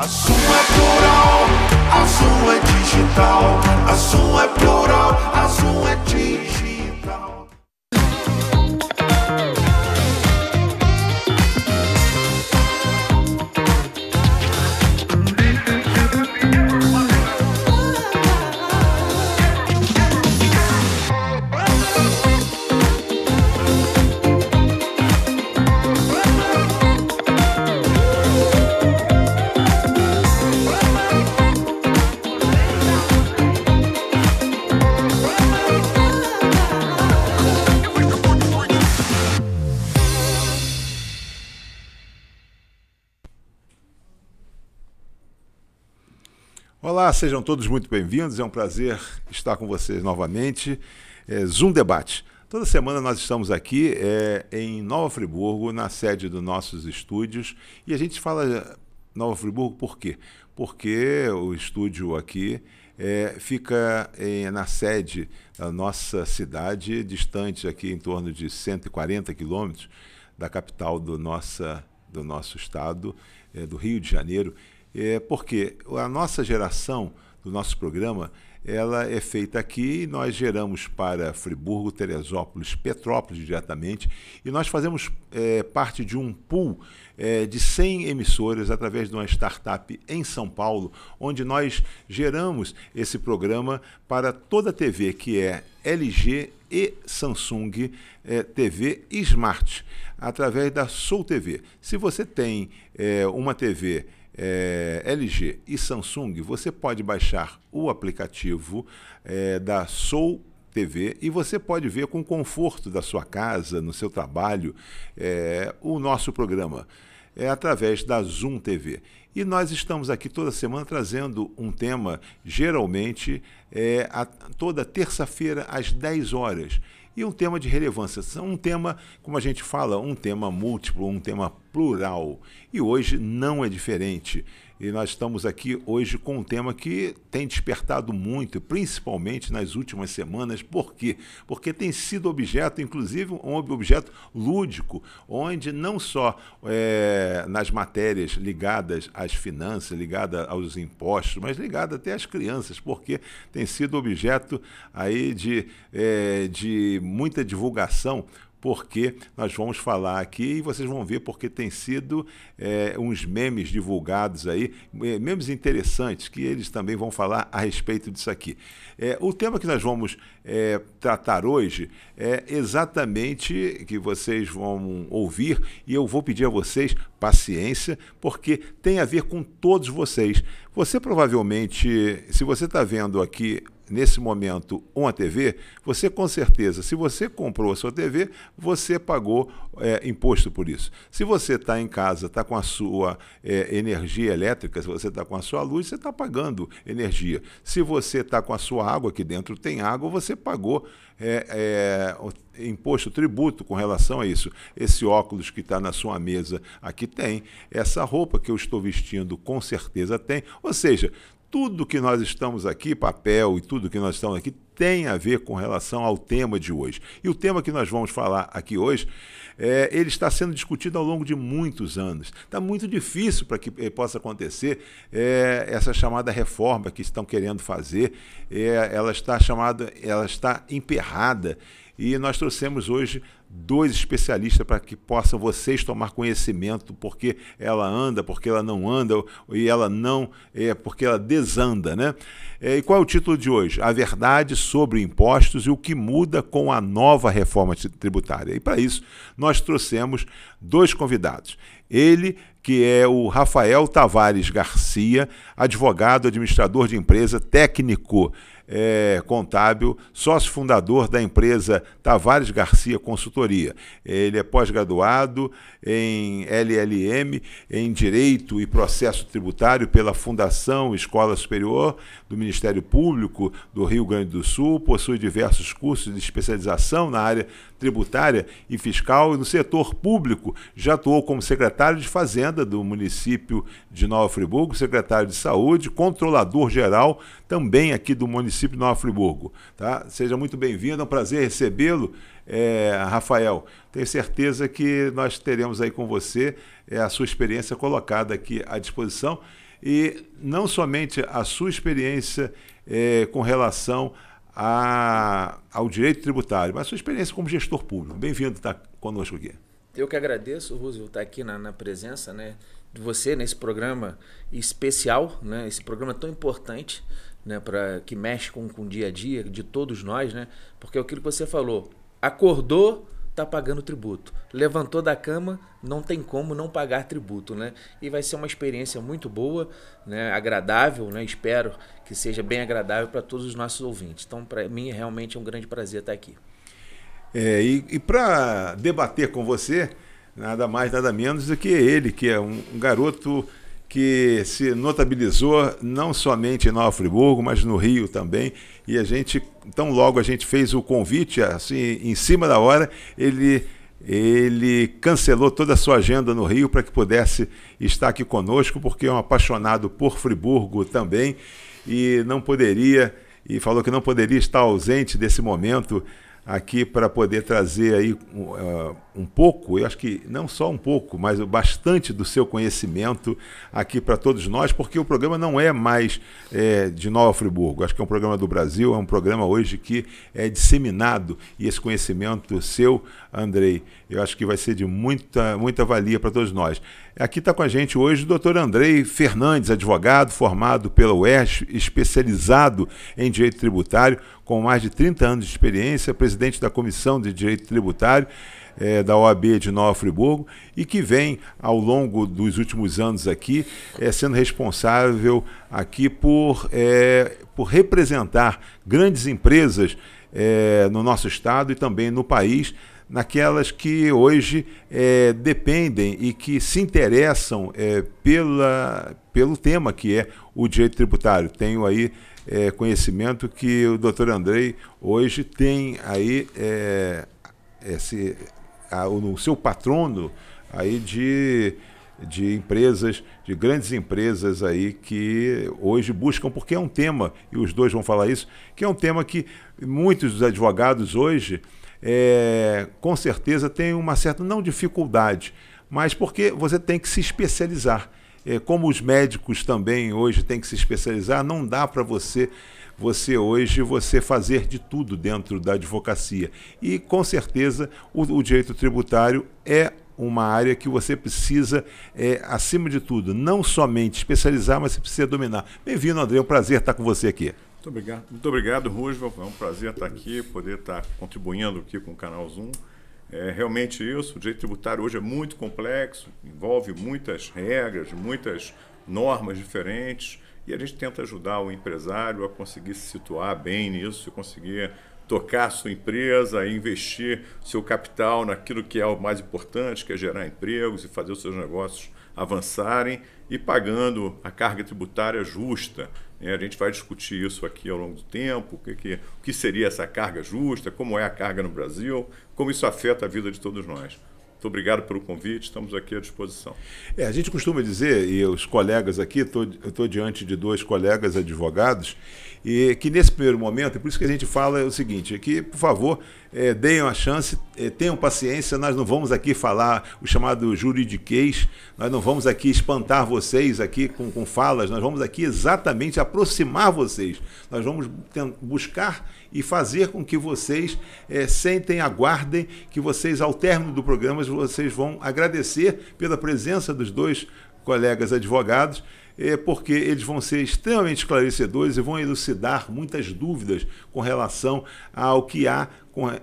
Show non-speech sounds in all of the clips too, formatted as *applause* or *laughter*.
A sua é plural, a sua é digital, a sua é plural, a sua é digital. Olá, sejam todos muito bem-vindos. É um prazer estar com vocês novamente. É Zoom Debate. Toda semana nós estamos aqui é, em Nova Friburgo, na sede dos nossos estúdios, e a gente fala Nova Friburgo por quê? Porque o estúdio aqui é, fica é, na sede da nossa cidade, distante aqui em torno de 140 quilômetros da capital do, nossa, do nosso estado, é, do Rio de Janeiro. É porque a nossa geração do nosso programa ela é feita aqui e nós geramos para Friburgo, Teresópolis, Petrópolis diretamente e nós fazemos é, parte de um pool é, de 100 emissoras através de uma startup em São Paulo, onde nós geramos esse programa para toda a TV que é LG e Samsung é, TV Smart, através da Soul TV. Se você tem é, uma TV é, LG e Samsung, você pode baixar o aplicativo é, da Soul TV e você pode ver com conforto da sua casa, no seu trabalho, é, o nosso programa. É através da Zoom TV. E nós estamos aqui toda semana trazendo um tema, geralmente é, a, toda terça-feira às 10 horas e um tema de relevância. são Um tema, como a gente fala, um tema múltiplo, um tema plural. E hoje não é diferente e nós estamos aqui hoje com um tema que tem despertado muito, principalmente nas últimas semanas. Por quê? Porque tem sido objeto, inclusive um objeto lúdico, onde não só é, nas matérias ligadas às finanças, ligadas aos impostos, mas ligada até às crianças, porque tem sido objeto aí de, é, de muita divulgação porque nós vamos falar aqui e vocês vão ver porque tem sido é, uns memes divulgados aí, é, memes interessantes que eles também vão falar a respeito disso aqui. É, o tema que nós vamos é, tratar hoje é exatamente que vocês vão ouvir e eu vou pedir a vocês paciência, porque tem a ver com todos vocês. Você provavelmente, se você está vendo aqui nesse momento uma TV, você com certeza, se você comprou a sua TV, você pagou é, imposto por isso. Se você está em casa, está com a sua é, energia elétrica, se você está com a sua luz, você está pagando energia. Se você está com a sua água, aqui dentro tem água, você pagou é, é imposto, tributo com relação a isso. Esse óculos que está na sua mesa aqui tem, essa roupa que eu estou vestindo com certeza tem. Ou seja, tudo que nós estamos aqui, papel e tudo que nós estamos aqui, tem a ver com relação ao tema de hoje. E o tema que nós vamos falar aqui hoje, é, ele está sendo discutido ao longo de muitos anos. Está muito difícil para que eh, possa acontecer é, essa chamada reforma que estão querendo fazer. É, ela está chamada, ela está emperrada. E nós trouxemos hoje dois especialistas para que possam vocês tomar conhecimento porque ela anda, porque ela não anda e ela não é porque ela desanda, né? É, e qual é o título de hoje? A verdade sobre impostos e o que muda com a nova reforma tributária. E para isso nós trouxemos dois convidados. Ele que é o Rafael Tavares Garcia, advogado, administrador de empresa, técnico é, contábil, sócio fundador da empresa Tavares Garcia Consultoria. Ele é pós-graduado em LLM, em Direito e Processo Tributário pela Fundação Escola Superior do Ministério Público do Rio Grande do Sul, possui diversos cursos de especialização na área tributária e fiscal e no setor público. Já atuou como secretário de Fazenda do município de Nova Friburgo, secretário de Saúde, controlador geral também aqui do município de Nova Friburgo. Tá? Seja muito bem-vindo, é um prazer recebê-lo, é, Rafael. Tenho certeza que nós teremos aí com você é, a sua experiência colocada aqui à disposição e não somente a sua experiência é, com relação a, ao direito tributário, mas a sua experiência como gestor público. Bem-vindo estar conosco aqui. Eu que agradeço, Roosevelt, estar tá aqui na, na presença né, de você nesse programa especial, né, esse programa tão importante né, para que mexe com, com o dia a dia de todos nós, né? Porque é aquilo que você falou, acordou, tá pagando tributo. Levantou da cama, não tem como não pagar tributo, né? E vai ser uma experiência muito boa, né? agradável, né? Espero que seja bem agradável para todos os nossos ouvintes. Então, para mim, realmente é um grande prazer estar aqui. É, e, e para debater com você, nada mais, nada menos do que ele, que é um, um garoto que se notabilizou não somente em Nova Friburgo, mas no Rio também. E a gente, tão logo a gente fez o convite, assim, em cima da hora, ele ele cancelou toda a sua agenda no Rio para que pudesse estar aqui conosco, porque é um apaixonado por Friburgo também e não poderia, e falou que não poderia estar ausente desse momento aqui para poder trazer aí uh, um pouco, eu acho que não só um pouco, mas bastante do seu conhecimento aqui para todos nós, porque o programa não é mais é, de Nova Friburgo, acho que é um programa do Brasil, é um programa hoje que é disseminado e esse conhecimento seu, Andrei, eu acho que vai ser de muita, muita valia para todos nós. Aqui está com a gente hoje o doutor Andrei Fernandes, advogado formado pela UERJ, especializado em direito tributário, com mais de 30 anos de experiência, presidente da Comissão de Direito Tributário é, da OAB de Nova Friburgo e que vem, ao longo dos últimos anos aqui, é, sendo responsável aqui por, é, por representar grandes empresas é, no nosso estado e também no país naquelas que hoje é, dependem e que se interessam é, pela, pelo tema que é o direito tributário. Tenho aí é, conhecimento que o doutor Andrei hoje tem aí é, esse, a, o seu patrono aí de de empresas, de grandes empresas aí que hoje buscam, porque é um tema, e os dois vão falar isso, que é um tema que muitos dos advogados hoje é, com certeza tem uma certa, não dificuldade, mas porque você tem que se especializar. É, como os médicos também hoje têm que se especializar, não dá para você você hoje você fazer de tudo dentro da advocacia. E com certeza o, o direito tributário é uma área que você precisa, é, acima de tudo, não somente especializar, mas você precisa dominar. Bem-vindo, André, é um prazer estar com você aqui. Muito obrigado, muito obrigado, Roosevelt. É um prazer estar aqui, poder estar contribuindo aqui com o Canal Zoom. É realmente isso, o direito tributário hoje é muito complexo, envolve muitas regras, muitas normas diferentes, e a gente tenta ajudar o empresário a conseguir se situar bem nisso, conseguir tocar a sua empresa, investir seu capital naquilo que é o mais importante, que é gerar empregos e fazer os seus negócios avançarem e pagando a carga tributária justa né? a gente vai discutir isso aqui ao longo do tempo, o que, que, o que seria essa carga justa, como é a carga no Brasil, como isso afeta a vida de todos nós. Muito obrigado pelo convite, estamos aqui à disposição. É, a gente costuma dizer, e os colegas aqui, tô, eu estou diante de dois colegas advogados, e que nesse primeiro momento, é por isso que a gente fala o seguinte: é que, por favor, é, deem a chance, é, tenham paciência, nós não vamos aqui falar o chamado juridiquês, nós não vamos aqui espantar vocês aqui com, com falas, nós vamos aqui exatamente aproximar vocês. Nós vamos buscar e fazer com que vocês é, sentem, aguardem, que vocês, ao término do programa, vocês vão agradecer pela presença dos dois colegas advogados é porque eles vão ser extremamente esclarecedores e vão elucidar muitas dúvidas com relação ao que há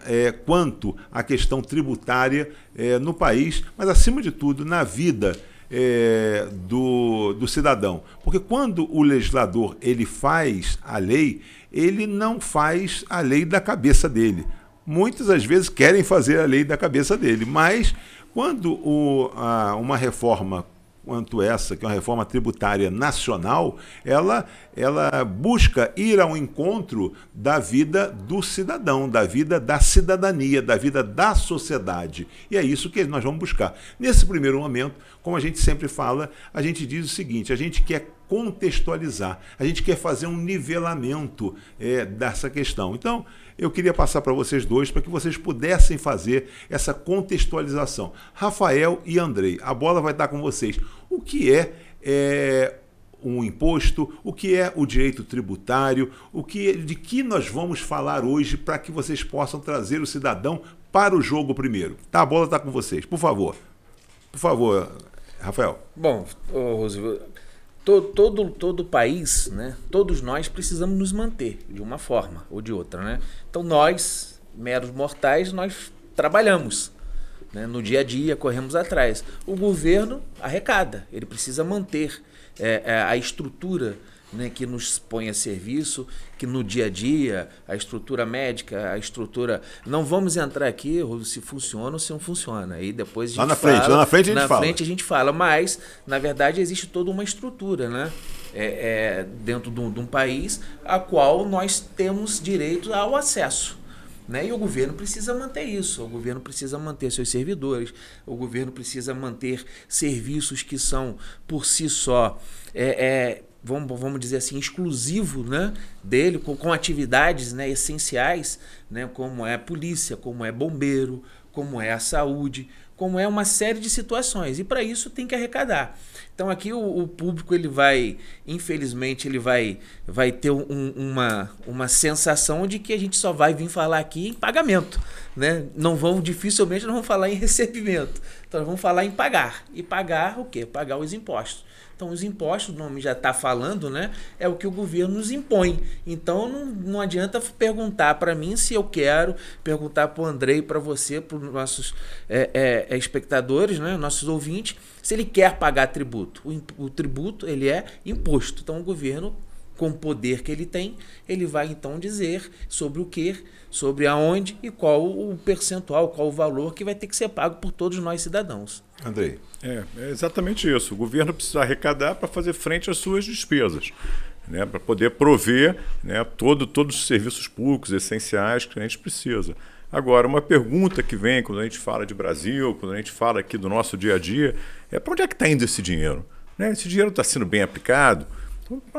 é, quanto à questão tributária é, no país, mas acima de tudo na vida. É, do, do cidadão, porque quando o legislador ele faz a lei, ele não faz a lei da cabeça dele. Muitas às vezes querem fazer a lei da cabeça dele, mas quando o, a, uma reforma quanto essa, que é uma reforma tributária nacional, ela, ela busca ir ao encontro da vida do cidadão, da vida da cidadania, da vida da sociedade. E é isso que nós vamos buscar. Nesse primeiro momento, como a gente sempre fala, a gente diz o seguinte: a gente quer contextualizar, a gente quer fazer um nivelamento é, dessa questão. Então, eu queria passar para vocês dois para que vocês pudessem fazer essa contextualização. Rafael e Andrei, a bola vai estar com vocês. O que é, é um imposto, o que é o direito tributário, o que de que nós vamos falar hoje para que vocês possam trazer o cidadão para o jogo primeiro. Tá, a bola está com vocês, por favor. Por favor, Rafael. Bom, Roosevelt, todo, todo, todo o país, né? todos nós precisamos nos manter de uma forma ou de outra. Né? Então nós, meros mortais, nós trabalhamos. Né? No dia a dia, corremos atrás. O governo arrecada, ele precisa manter é, é, a estrutura né, que nos põe a serviço, que no dia a dia, a estrutura médica, a estrutura. Não vamos entrar aqui se funciona ou se não funciona. Aí depois a gente lá na fala, frente, lá na frente a gente na fala. Na frente a gente fala, mas na verdade existe toda uma estrutura, né? É, é, dentro de um, de um país a qual nós temos direito ao acesso. Né? E o governo precisa manter isso, o governo precisa manter seus servidores, o governo precisa manter serviços que são por si só é, é vamos, vamos dizer assim, exclusivo né, dele, com, com atividades né, essenciais, né, como é a polícia, como é bombeiro, como é a saúde, como é uma série de situações. E para isso tem que arrecadar. Então aqui o, o, público ele vai, infelizmente, ele vai, vai ter um, uma, uma sensação de que a gente só vai vir falar aqui em pagamento, né? Não vão dificilmente não vão falar em *laughs* recebimento. Então vamos falar em pagar e pagar o quê? Pagar os impostos. Então os impostos, o nome já está falando, né? É o que o governo nos impõe. Então não, não adianta perguntar para mim se eu quero, perguntar para o Andrei, para você, para os nossos é, é, é, espectadores, né? Nossos ouvintes se ele quer pagar tributo, o, o tributo ele é imposto. Então o governo com o poder que ele tem, ele vai então dizer sobre o que, sobre aonde e qual o percentual, qual o valor que vai ter que ser pago por todos nós cidadãos. Andrei. É, é exatamente isso. O governo precisa arrecadar para fazer frente às suas despesas. Né, para poder prover né, todo, todos os serviços públicos essenciais que a gente precisa. Agora, uma pergunta que vem quando a gente fala de Brasil, quando a gente fala aqui do nosso dia a dia, é para onde é que está indo esse dinheiro? Né? Esse dinheiro está sendo bem aplicado?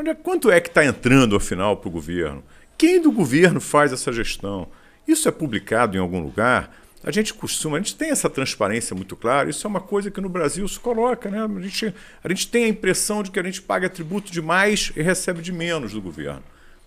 é quanto é que está entrando, afinal, para o governo? Quem do governo faz essa gestão? Isso é publicado em algum lugar? A gente costuma, a gente tem essa transparência muito clara, isso é uma coisa que no Brasil se coloca, né? A gente, a gente tem a impressão de que a gente paga tributo demais e recebe de menos do governo.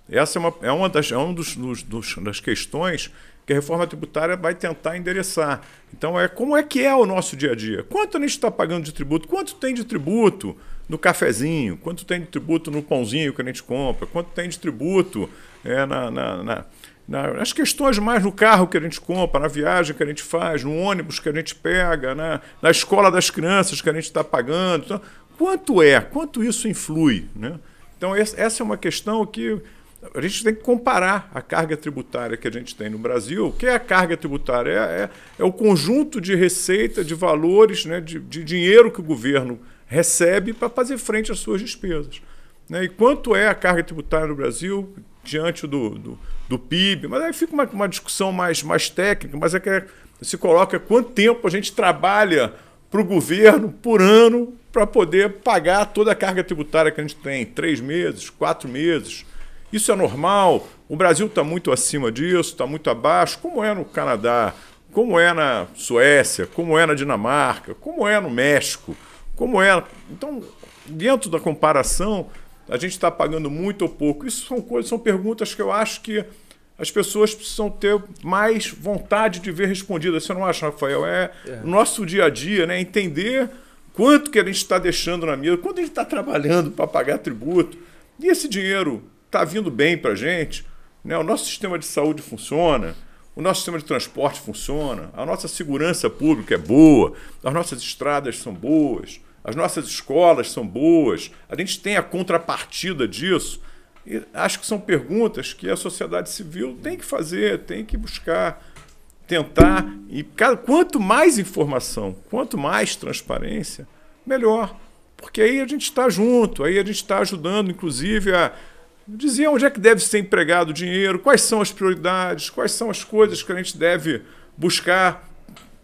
Essa é uma, é uma das, é um dos, dos, dos das questões que a reforma tributária vai tentar endereçar. Então, é como é que é o nosso dia a dia? Quanto a gente está pagando de tributo? Quanto tem de tributo no cafezinho? Quanto tem de tributo no pãozinho que a gente compra? Quanto tem de tributo é, na, na, na nas questões mais no carro que a gente compra, na viagem que a gente faz, no ônibus que a gente pega, na, na escola das crianças que a gente está pagando. Então, quanto é? Quanto isso influi? Né? Então, essa é uma questão que a gente tem que comparar a carga tributária que a gente tem no Brasil. O que é a carga tributária? É, é, é o conjunto de receita, de valores, né, de, de dinheiro que o governo recebe para fazer frente às suas despesas. Né? E quanto é a carga tributária no Brasil diante do, do, do PIB? Mas aí fica uma, uma discussão mais, mais técnica, mas é que é, se coloca quanto tempo a gente trabalha para o governo por ano para poder pagar toda a carga tributária que a gente tem. Três meses, quatro meses isso é normal. O Brasil está muito acima disso, está muito abaixo, como é no Canadá, como é na Suécia, como é na Dinamarca, como é no México, como é. Então, dentro da comparação, a gente está pagando muito ou pouco. Isso são coisas, são perguntas que eu acho que as pessoas precisam ter mais vontade de ver respondidas. Você não acha, Rafael? É, é. nosso dia a dia, né? Entender quanto que a gente está deixando na mesa, quanto a gente está trabalhando para pagar tributo. E esse dinheiro está vindo bem para a gente. Né? O nosso sistema de saúde funciona, o nosso sistema de transporte funciona, a nossa segurança pública é boa, as nossas estradas são boas, as nossas escolas são boas, a gente tem a contrapartida disso. E acho que são perguntas que a sociedade civil tem que fazer, tem que buscar, tentar. E quanto mais informação, quanto mais transparência, melhor. Porque aí a gente está junto, aí a gente está ajudando, inclusive, a, dizia onde é que deve ser empregado o dinheiro, quais são as prioridades, quais são as coisas que a gente deve buscar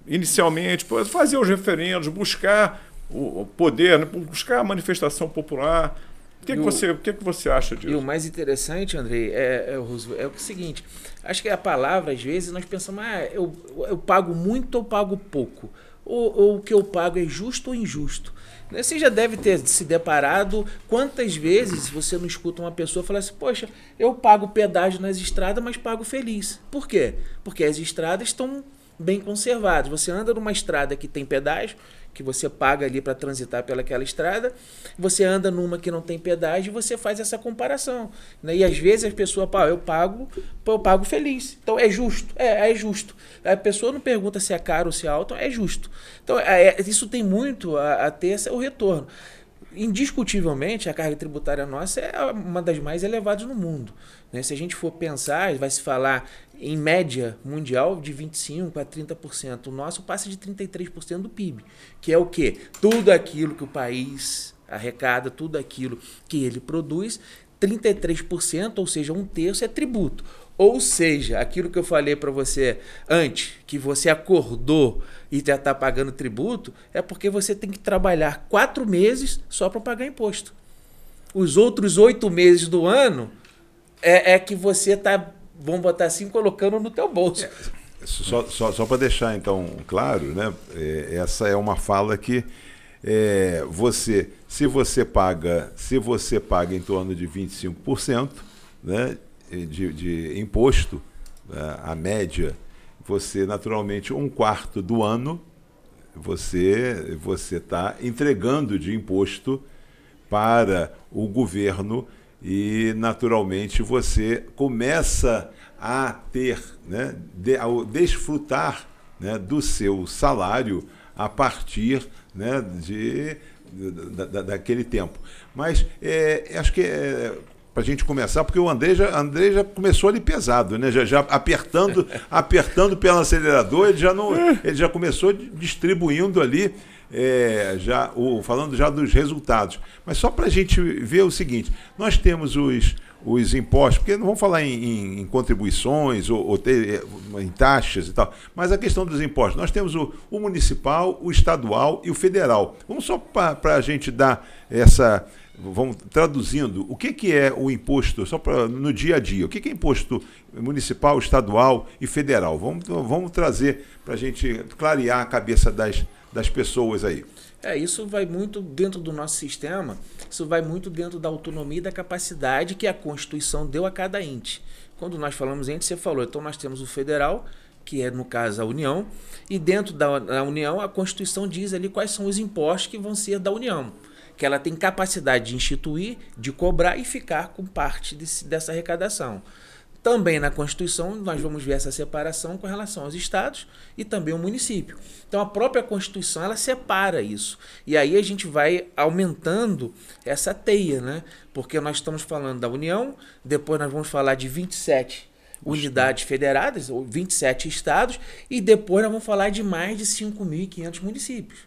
inicialmente, fazer os referendos, buscar o poder, né, buscar a manifestação popular. O que, é que você, o que, é que você acha disso? E o mais interessante, Andrei, é, é, é o seguinte: acho que a palavra, às vezes, nós pensamos, ah, eu, eu pago muito ou pago pouco? Ou, ou o que eu pago é justo ou injusto? Você já deve ter se deparado quantas vezes você não escuta uma pessoa falar assim: Poxa, eu pago pedágio nas estradas, mas pago feliz. Por quê? Porque as estradas estão bem conservados. Você anda numa estrada que tem pedágio, que você paga ali para transitar pelaquela estrada, você anda numa que não tem pedágio e você faz essa comparação. Né? E às vezes a pessoa, pá, ah, eu pago, eu pago feliz. Então é justo, é, é justo. A pessoa não pergunta se é caro ou se é alto, é justo. Então é, é isso tem muito a, a ter essa, o retorno indiscutivelmente, a carga tributária nossa é uma das mais elevadas no mundo. Né? Se a gente for pensar, vai se falar em média mundial de 25% a 30%. O nosso passa de 33% do PIB, que é o quê? Tudo aquilo que o país arrecada, tudo aquilo que ele produz, 33%, ou seja, um terço é tributo. Ou seja, aquilo que eu falei para você antes, que você acordou e já está pagando tributo, é porque você tem que trabalhar quatro meses só para pagar imposto. Os outros oito meses do ano é, é que você está, vamos botar assim, colocando no teu bolso. É, só só, só para deixar então claro, né? É, essa é uma fala que é, você, se você paga, se você paga em torno de 25%, né? de, de imposto, né, a média, você naturalmente um quarto do ano você você está entregando de imposto para o governo e naturalmente você começa a ter, né, de, a desfrutar né, do seu salário a partir né, de, da, daquele tempo. Mas é, acho que é, para a gente começar, porque o André já, André já começou ali pesado, né? Já, já apertando, *laughs* apertando pelo acelerador, ele já não, ele já começou distribuindo ali, é, já o, falando já dos resultados. Mas só para a gente ver o seguinte, nós temos os os impostos, porque não vamos falar em, em, em contribuições ou, ou ter, eh, em taxas e tal, mas a questão dos impostos. Nós temos o, o municipal, o estadual e o federal. Vamos só para a gente dar essa vamos traduzindo, o que, que é o imposto, só para no dia a dia, o que, que é imposto municipal, estadual e federal? Vamos, vamos trazer para a gente clarear a cabeça das, das pessoas aí. É, isso vai muito dentro do nosso sistema, isso vai muito dentro da autonomia e da capacidade que a Constituição deu a cada ente. Quando nós falamos ente, você falou, então nós temos o federal, que é no caso a União, e dentro da, da União a Constituição diz ali quais são os impostos que vão ser da União que ela tem capacidade de instituir, de cobrar e ficar com parte desse, dessa arrecadação. Também na Constituição, nós vamos ver essa separação com relação aos estados e também ao município. Então, a própria Constituição ela separa isso. E aí a gente vai aumentando essa teia, né? Porque nós estamos falando da União, depois nós vamos falar de 27 unidades federadas, ou 27 estados, e depois nós vamos falar de mais de 5.500 municípios.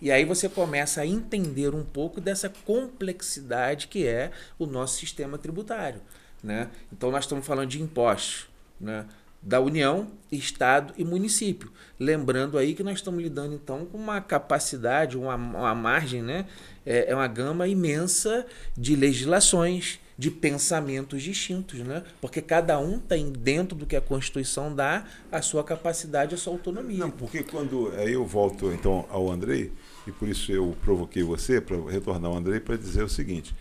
E aí você começa a entender um pouco dessa complexidade que é o nosso sistema tributário. Né? Então nós estamos falando de impostos né? da União, Estado e município. Lembrando aí que nós estamos lidando então com uma capacidade, uma, uma margem, né? é, é uma gama imensa de legislações, de pensamentos distintos, né? Porque cada um tem dentro do que a Constituição dá a sua capacidade, a sua autonomia. Não, porque quando aí eu volto então ao Andrei, e por isso eu provoquei você para retornar ao Andrei para dizer o seguinte.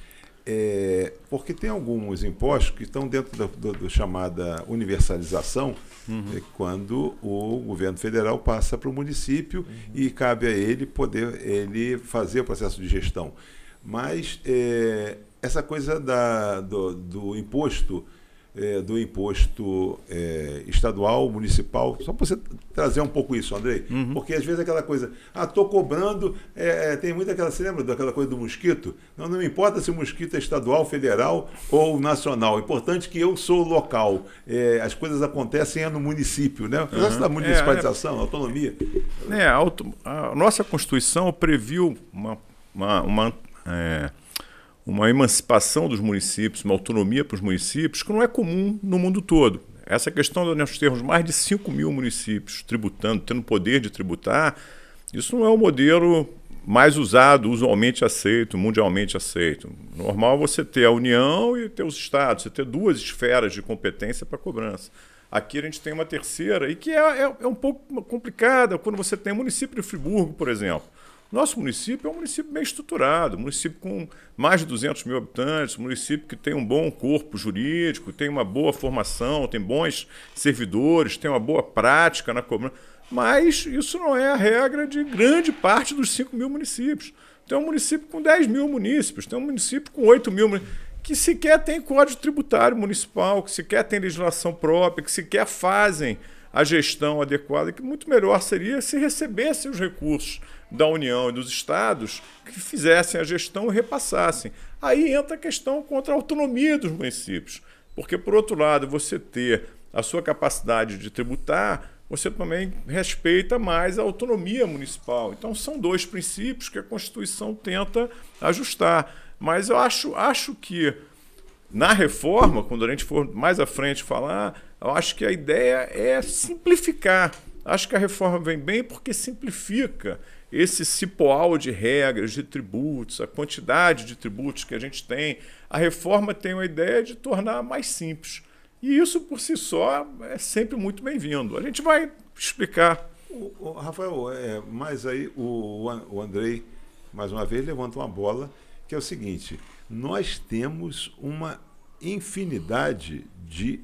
É, porque tem alguns impostos que estão dentro da do, do chamada universalização, uhum. é quando o governo federal passa para o município uhum. e cabe a ele poder ele fazer o processo de gestão. Mas é, essa coisa da, do, do imposto é, do imposto é, estadual, municipal. Só para você trazer um pouco isso, Andrei. Uhum. Porque às vezes é aquela coisa, ah, estou cobrando, é, é tem muita aquela, você lembra daquela coisa do mosquito? Não, não importa se o mosquito é estadual, federal ou nacional. O importante é que eu sou local. É, as coisas acontecem no município, né? O da uhum. municipalização, autonomia. É, a, auto, a, nossa Constituição previu uma, uma, uma uma emancipação dos municípios, uma autonomia para os municípios, que não é comum no mundo todo. Essa questão de nós termos mais de 5 mil municípios tributando, tendo poder de tributar, isso não é o modelo mais usado, usualmente aceito, mundialmente aceito. Normal você ter a União e ter os Estados, você ter duas esferas de competência para cobrança. Aqui a gente tem uma terceira, e que é, é, é um pouco complicada quando você tem o município de Friburgo, por exemplo. Nosso município é um município bem estruturado, município com mais de 200 mil habitantes, município que tem um bom corpo jurídico, tem uma boa formação, tem bons servidores, tem uma boa prática na cobrança. Mas isso não é a regra de grande parte dos 5 mil municípios. Tem um município com 10 mil municípios, tem um município com 8 mil municípios que sequer tem código tributário municipal, que sequer tem legislação própria, que sequer fazem a gestão adequada, que muito melhor seria se recebessem os recursos da União e dos Estados que fizessem a gestão e repassassem. Aí entra a questão contra a autonomia dos municípios. Porque, por outro lado, você ter a sua capacidade de tributar, você também respeita mais a autonomia municipal. Então, são dois princípios que a Constituição tenta ajustar. Mas eu acho, acho que na reforma, quando a gente for mais à frente falar, eu acho que a ideia é simplificar. Acho que a reforma vem bem porque simplifica esse cipoal de regras, de tributos, a quantidade de tributos que a gente tem, a reforma tem uma ideia de tornar mais simples. E isso por si só é sempre muito bem-vindo. A gente vai explicar. O, o Rafael, é, mas aí o, o Andrei, mais uma vez, levanta uma bola, que é o seguinte: nós temos uma infinidade de,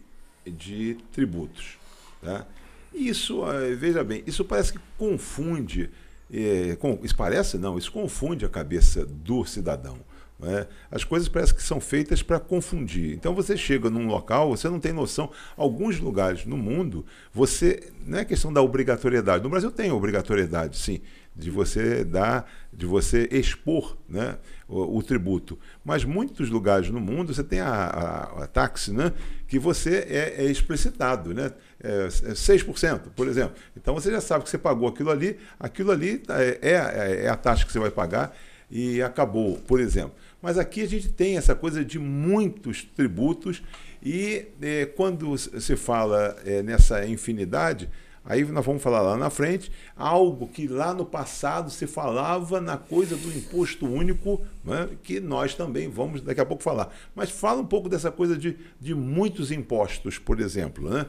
de tributos. Tá? Isso, eh, veja bem, isso parece que confunde é, com, isso parece? Não, isso confunde a cabeça do cidadão. É? As coisas parecem que são feitas para confundir. Então você chega num local, você não tem noção. Alguns lugares no mundo, você. Não é questão da obrigatoriedade. No Brasil tem obrigatoriedade, sim de você dar, de você expor né, o, o, tributo. Mas muitos lugares no mundo você tem a, a, a táxi, né, que você é, é explicitado, né, é, 6%, é por exemplo. Então você já sabe que você pagou aquilo ali, aquilo ali tá, é, é, é a taxa que você vai pagar e acabou, por exemplo. Mas aqui a gente tem essa coisa de muitos tributos e é, quando se fala nessa infinidade, Aí nós vamos falar lá na frente algo que lá no passado se falava na coisa do imposto único, né, que nós também vamos daqui a pouco falar. Mas fala um pouco dessa coisa de, de muitos impostos, por exemplo, né?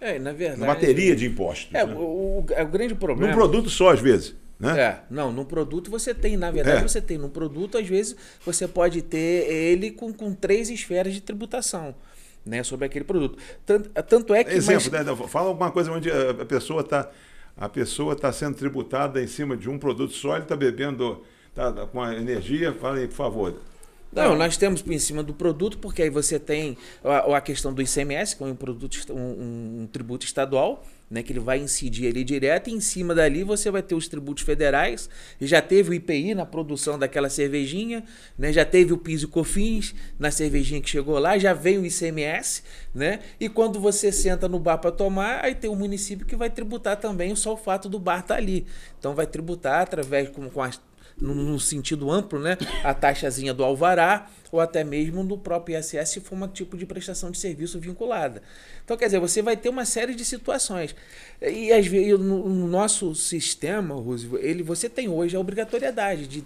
É, na verdade. bateria de impostos. É, né? o, o, é o grande problema. Num produto só, às vezes. Né? É, não, num produto você tem, na verdade, é. você tem num produto, às vezes, você pode ter ele com, com três esferas de tributação né, sobre aquele produto. Tanto, tanto é que. Exemplo, mas... né, fala alguma coisa onde a pessoa está a pessoa está tá sendo tributada em cima de um produto só, ele está bebendo tá, tá, com a energia, aí, por favor. Não, tá. nós temos em cima do produto, porque aí você tem a, a questão do ICMS, que é um, produto, um, um tributo estadual, né, que ele vai incidir ali direto, e em cima dali você vai ter os tributos federais, já teve o IPI na produção daquela cervejinha, né, já teve o PIS e COFINS na cervejinha que chegou lá, já veio o ICMS, né, e quando você senta no bar para tomar, aí tem o município que vai tributar também só o fato do bar estar tá ali. Então vai tributar através com, com as num sentido amplo, né? A taxazinha do alvará ou até mesmo do próprio ISS se for um tipo de prestação de serviço vinculada. Então, quer dizer, você vai ter uma série de situações. E às vezes no, nosso sistema, ele você tem hoje a obrigatoriedade de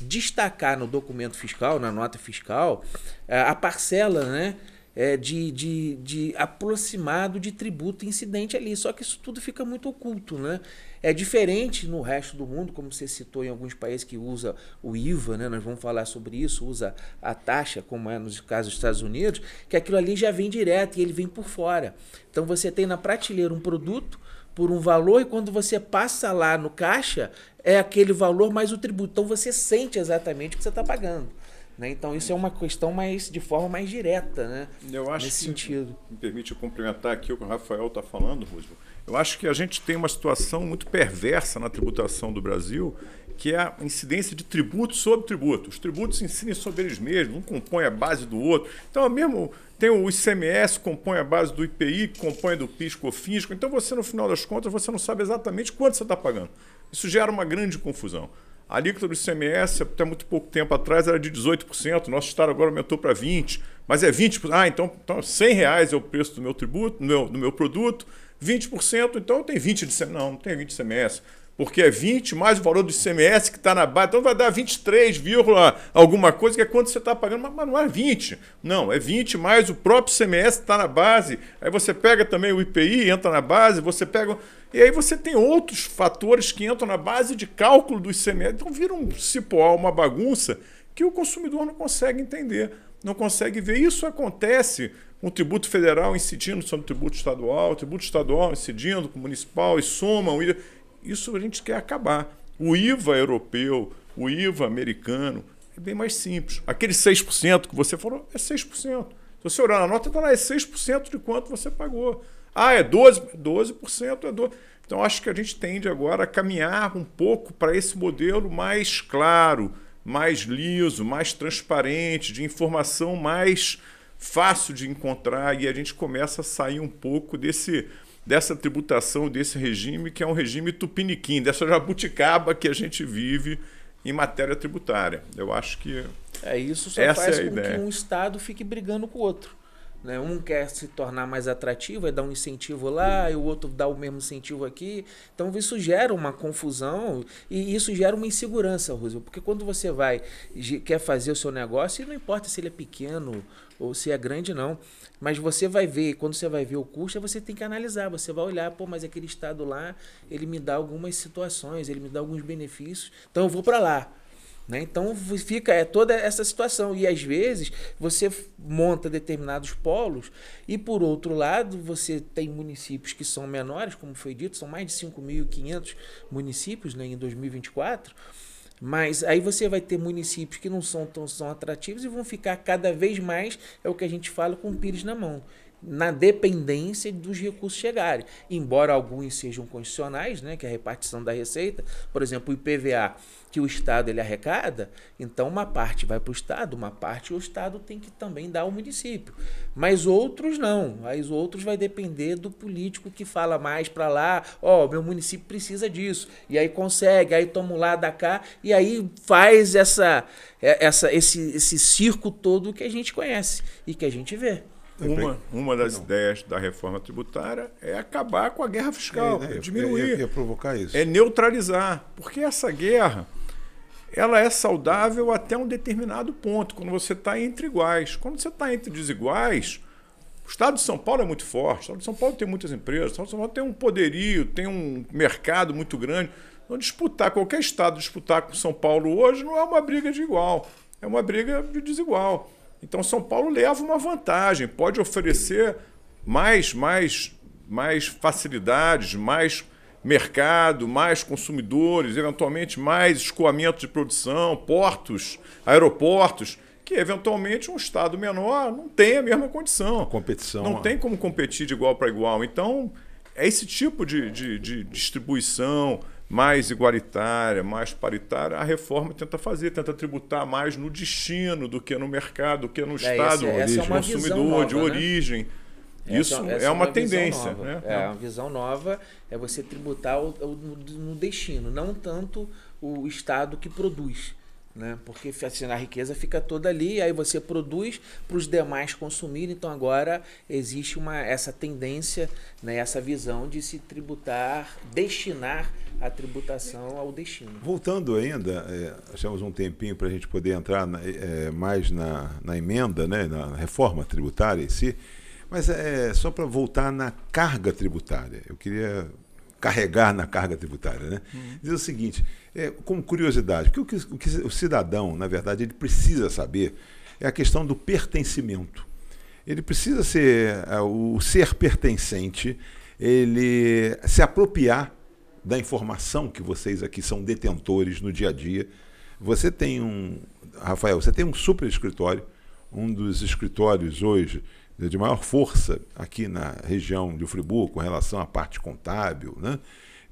destacar no documento fiscal, na nota fiscal, eh, a parcela, né? é, de, de, de aproximado de tributo incidente ali. Só que isso tudo fica muito oculto, né? É diferente no resto do mundo, como você citou em alguns países que usa o IVA, né? Nós vamos falar sobre isso, usa a taxa, como é nos casos dos Estados Unidos, que aquilo ali já vem direto e ele vem por fora. Então você tem na prateleira um produto por um valor e quando você passa lá no caixa é aquele valor mais o tributo. Então você sente exatamente o que você está pagando. Né? Então isso é uma questão mais de forma mais direta, né? Eu acho Nesse que, sentido. Me permite eu complementar aqui o que o Rafael está falando, Rússio. Eu acho que a gente tem uma situação muito perversa na tributação do Brasil, que é a incidência de tributo sobre tributo. Os tributos se incidem sobre eles mesmos, um compõe a base do outro. Então, mesmo tem o ICMS, compõe a base do IPI, compõe do PIS, FISCO. Então, você, no final das contas, você não sabe exatamente quanto você está pagando. Isso gera uma grande confusão. A alíquota do ICMS, até muito pouco tempo atrás, era de 18%, nosso estado agora aumentou para 20%, mas é 20%. Ah, então, então 100 reais é o preço do meu tributo, do meu, do meu produto, 20%, então tem 20 de Não, não tem 20 de ICMS porque é 20 mais o valor do ICMS que está na base, então vai dar 23, alguma coisa, que é quanto você está pagando, mas não é 20. Não, é 20 mais o próprio ICMS que está na base. Aí você pega também o IPI, entra na base, você pega. E aí você tem outros fatores que entram na base de cálculo do ICMS. Então vira um cipoal, uma bagunça que o consumidor não consegue entender, não consegue ver. Isso acontece um tributo federal incidindo sobre o tributo estadual, o tributo estadual incidindo com o municipal e somam. Isso a gente quer acabar. O IVA europeu, o IVA americano, é bem mais simples. Aquele 6% que você falou é 6%. Se você olhar na nota, está lá, é 6% de quanto você pagou. Ah, é 12%? 12% é 12%. Então, acho que a gente tende agora a caminhar um pouco para esse modelo mais claro, mais liso, mais transparente, de informação mais fácil de encontrar e a gente começa a sair um pouco desse dessa tributação, desse regime, que é um regime tupiniquim, dessa jabuticaba que a gente vive em matéria tributária. Eu acho que. É isso só essa faz é com ideia. que um Estado fique brigando com o outro. Né? Um quer se tornar mais atrativo, é dar um incentivo lá, Sim. e o outro dá o mesmo incentivo aqui. Então isso gera uma confusão e isso gera uma insegurança, Rússia. Porque quando você vai, quer fazer o seu negócio, e não importa se ele é pequeno ou se é grande não. Mas você vai ver, quando você vai ver o custo, você tem que analisar, você vai olhar, pô, mas aquele estado lá, ele me dá algumas situações, ele me dá alguns benefícios, então eu vou para lá. Né? Então fica é toda essa situação. E às vezes você monta determinados polos, e por outro lado, você tem municípios que são menores, como foi dito, são mais de 5.500 municípios né, em 2024 mas aí você vai ter municípios que não são tão são atrativos e vão ficar cada vez mais, é o que a gente fala, com o pires na mão na dependência dos recursos chegarem. Embora alguns sejam condicionais, né, que é a repartição da receita, por exemplo, o IPVA que o Estado ele arrecada, então uma parte vai para o Estado, uma parte o Estado tem que também dar ao município. Mas outros não. Mas outros vai depender do político que fala mais para lá, ó, oh, meu município precisa disso. E aí consegue, aí toma um lá da cá, e aí faz essa, é, essa esse, esse circo todo que a gente conhece e que a gente vê. Uma, uma das não. ideias da reforma tributária é acabar com a guerra fiscal, é, né? diminuir. é, é provocar isso. É neutralizar. Porque essa guerra ela é saudável até um determinado ponto, quando você está entre iguais. Quando você está entre desiguais, o Estado de São Paulo é muito forte, o Estado de São Paulo tem muitas empresas, o Estado de São Paulo tem um poderio, tem um mercado muito grande. Então, disputar, qualquer Estado disputar com São Paulo hoje não é uma briga de igual, é uma briga de desigual. Então, São Paulo leva uma vantagem, pode oferecer mais, mais, mais facilidades, mais mercado, mais consumidores, eventualmente mais escoamento de produção, portos, aeroportos, que eventualmente um estado menor não tem a mesma condição. A competição. Não ó. Né? tem como competir de igual para igual. Então, é esse tipo de, de, de distribuição mais igualitária, mais paritária, a reforma tenta fazer, tenta tributar mais no destino do que no mercado, do que no é, estado essa, é- essa é uma consumidor nova, de né? origem. Né? É Isso essa, essa é, é uma, uma tendência. Né? É, é uma visão nova, é você tributar o, o, no destino, não tanto o Estado que produz. Né? Porque assim, a riqueza fica toda ali, aí você produz para os demais consumirem. Então agora existe uma, essa tendência, né? essa visão de se tributar, destinar a tributação ao destino. Voltando ainda, é, achamos um tempinho para a gente poder entrar na, é, mais na, na emenda, né? na reforma tributária em si. Mas é, é só para voltar na carga tributária. Eu queria carregar na carga tributária, né? Uhum. Diz o seguinte, é, como curiosidade, porque o que, o que o cidadão, na verdade, ele precisa saber é a questão do pertencimento. Ele precisa ser é, o ser pertencente, ele se apropriar da informação que vocês aqui são detentores no dia a dia. Você tem um, Rafael, você tem um super escritório, um dos escritórios hoje de maior força aqui na região de Friburgo com relação à parte contábil, né?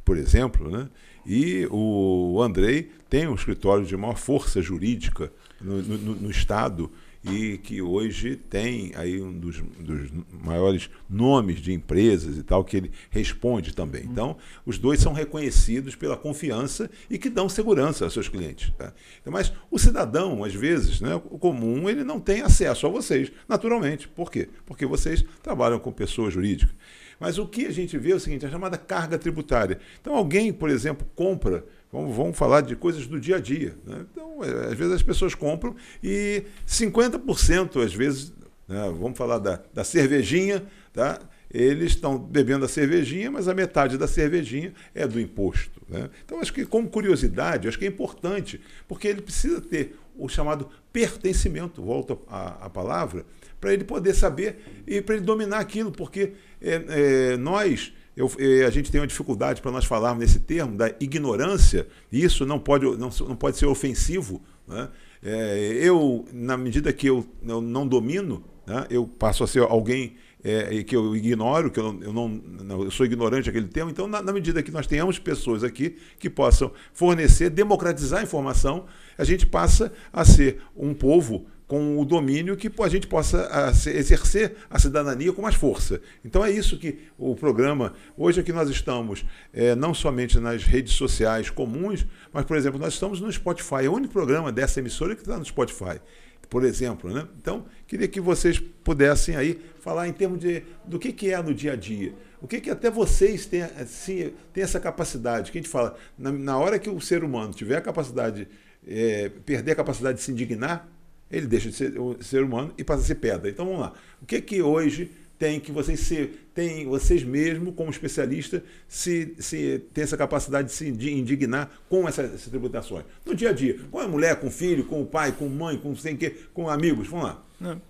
por exemplo, né? e o Andrei tem um escritório de maior força jurídica no, no, no Estado e que hoje tem aí um dos, dos maiores nomes de empresas e tal, que ele responde também. Hum. Então, os dois são reconhecidos pela confiança e que dão segurança aos seus clientes. Tá? Então, mas o cidadão, às vezes, né, o comum, ele não tem acesso a vocês, naturalmente. Por quê? Porque vocês trabalham com pessoa jurídica. Mas o que a gente vê é o seguinte, a chamada carga tributária. Então, alguém, por exemplo, compra Vamos, vamos falar de coisas do dia a dia. Né? Então, é, às vezes as pessoas compram e 50%, às vezes, né, vamos falar da, da cervejinha, tá? eles estão bebendo a cervejinha, mas a metade da cervejinha é do imposto. Né? Então, acho que, como curiosidade, acho que é importante, porque ele precisa ter o chamado pertencimento, volta a, a palavra, para ele poder saber e para ele dominar aquilo, porque é, é, nós eu, a gente tem uma dificuldade para nós falarmos nesse termo da ignorância, e isso não pode, não, não pode ser ofensivo. Né? É, eu, na medida que eu, eu não domino, né? eu passo a ser alguém é, que eu ignoro, que eu, eu não, não, eu sou ignorante aquele termo. Então, na, na, medida que nós tenhamos pessoas aqui que possam fornecer, democratizar a informação, a gente passa a ser um povo com o domínio que a gente possa exercer a cidadania com mais força. Então é isso que o programa, hoje aqui é nós estamos é, não somente nas redes sociais comuns, mas, por exemplo, nós estamos no Spotify, é o único programa dessa emissora que está no Spotify, por exemplo. Né? Então, queria que vocês pudessem aí falar em termos de, do que, que é no dia a dia. O que, que até vocês têm, assim, têm essa capacidade? Que a gente fala, na, na hora que o ser humano tiver a capacidade, é, perder a capacidade de se indignar, ele deixa de ser um ser humano e passa a ser pedra. Então vamos lá. O que é que hoje tem que vocês se tem vocês mesmo como especialista se, se tem essa capacidade de se de indignar com essas, essas, tributações no dia a dia com a mulher com o filho com o pai com a mãe com sem que com amigos vamos lá Não.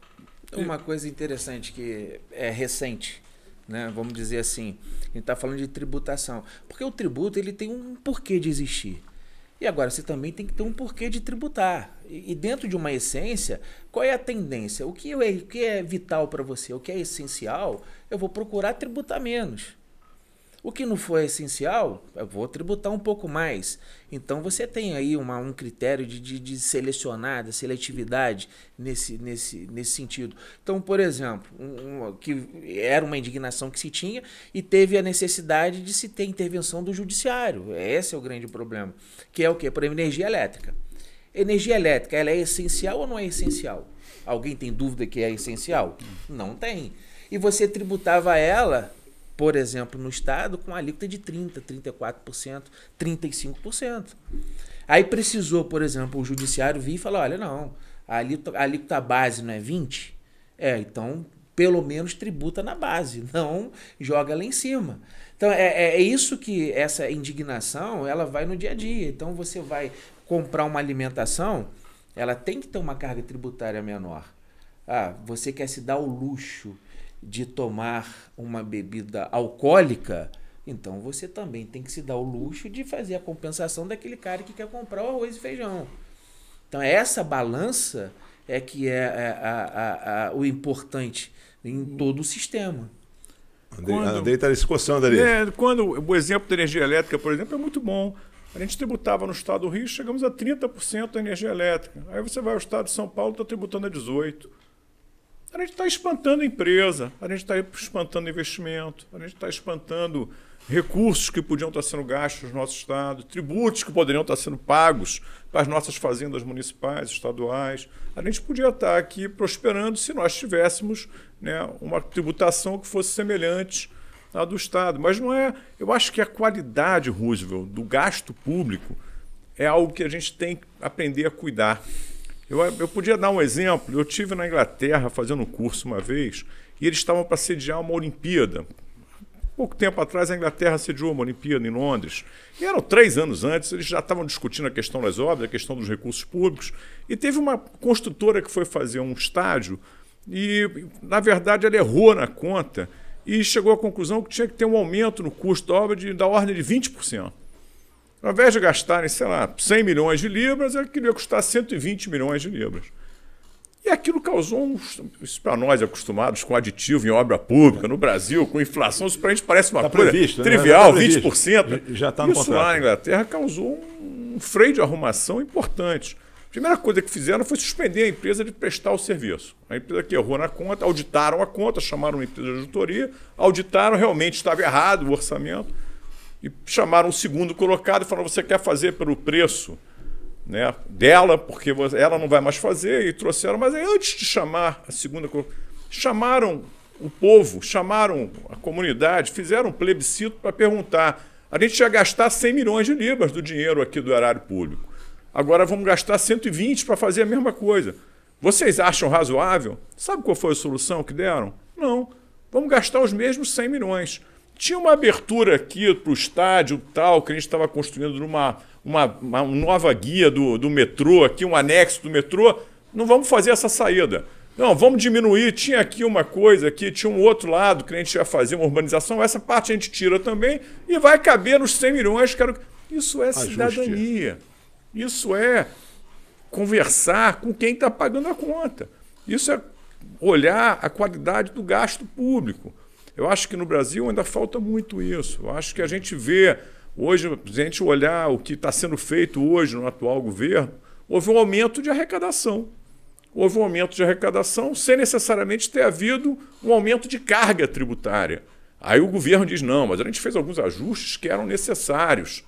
uma coisa interessante que é recente né vamos dizer assim a gente está falando de tributação porque o tributo ele tem um porquê de existir e agora, você também tem que ter um porquê de tributar. E, dentro de uma essência, qual é a tendência? O que é, o que é vital para você? O que é essencial? Eu vou procurar tributar menos. O que não for essencial, eu vou tributar um pouco mais. Então você tem aí uma, um critério de, de, de selecionada, seletividade nesse, nesse, nesse sentido. Então, por exemplo, um, um, que era uma indignação que se tinha e teve a necessidade de se ter intervenção do judiciário. Esse é o grande problema. Que é o quê? Para energia elétrica. Energia elétrica, ela é essencial ou não é essencial? Alguém tem dúvida que é essencial? Não tem. E você tributava ela por exemplo, no estado, com alíquota de 30%, 34%, 35%. Aí precisou, por exemplo, o judiciário vir e falar: olha, não, a alíquota, a alíquota base não é 20%? É, então pelo menos tributa na base, *laughs* não joga lá em cima. Então é, é, é isso que essa indignação ela vai no dia a dia. Então você vai comprar uma alimentação, ela tem que ter uma carga tributária menor. Ah, você quer se dar o luxo de tomar uma bebida alcoólica, então você também tem que se dar o luxo de fazer a compensação daquele cara que quer comprar o arroz e feijão. Então é essa balança é que é, é a, a, a, o importante em todo o sistema. Andrei, está se coçando ali. É, quando o exemplo da energia elétrica, por exemplo, é muito bom. A gente tributava no estado do Rio, chegamos a 30% da energia elétrica. Aí você vai ao estado de São Paulo, está tributando a 18%. A gente está espantando a empresa, a gente está espantando investimento, a gente está espantando recursos que podiam estar tá sendo gastos no nosso Estado, tributos que poderiam estar tá sendo pagos para as nossas fazendas municipais, estaduais. A gente podia estar tá aqui prosperando se nós tivéssemos né, uma tributação que fosse semelhante à do Estado. Mas não é. Eu acho que a qualidade, Roosevelt, do gasto público é algo que a gente tem que aprender a cuidar. Eu, eu podia dar um exemplo. Eu tive na Inglaterra fazendo um curso uma vez e eles estavam para sediar uma Olimpíada. Pouco tempo atrás, a Inglaterra sediou uma Olimpíada em Londres. E eram três anos antes, eles já estavam discutindo a questão das obras, a questão dos recursos públicos. E teve uma construtora que foi fazer um estádio e, na verdade, ela errou na conta e chegou à conclusão que tinha que ter um aumento no custo da obra de, da ordem de 20%. Ao invés de gastarem, sei lá, 100 milhões de libras, ele queria custar 120 milhões de libras. E aquilo causou um. Isso para nós acostumados com aditivo em obra pública, no Brasil, com inflação, isso para a gente parece uma tá coisa previsto, né? trivial, né? tá 20%. Já está no Isso lá na Inglaterra causou um freio de arrumação importante. A primeira coisa que fizeram foi suspender a empresa de prestar o serviço. A empresa que errou na conta, auditaram a conta, chamaram uma empresa de auditoria, auditaram, realmente estava errado o orçamento e chamaram o segundo colocado e falaram: você quer fazer pelo preço né, dela, porque ela não vai mais fazer, e trouxeram. Mas aí, antes de chamar a segunda chamaram o povo, chamaram a comunidade, fizeram um plebiscito para perguntar. A gente ia gastar 100 milhões de libras do dinheiro aqui do erário público. Agora vamos gastar 120 para fazer a mesma coisa. Vocês acham razoável? Sabe qual foi a solução que deram? Não. Vamos gastar os mesmos 100 milhões tinha uma abertura aqui para o estádio tal, que a gente estava construindo numa uma, uma, nova guia do, do metrô aqui, um anexo do metrô, não vamos fazer essa saída. Não, vamos diminuir, tinha aqui uma coisa, aqui tinha um outro lado que a gente ia fazer uma urbanização, essa parte a gente tira também e vai caber nos 100 milhões. Quero... Isso é cidadania. Isso é conversar com quem está pagando a conta. Isso é olhar a qualidade do gasto público. Eu acho que no Brasil ainda falta muito isso. Eu acho que a gente vê hoje, a gente olhar o que está sendo feito hoje no atual governo, houve um aumento de arrecadação. Houve um aumento de arrecadação sem necessariamente ter havido um aumento de carga tributária. Aí o governo diz: não, mas a gente fez alguns ajustes que eram necessários.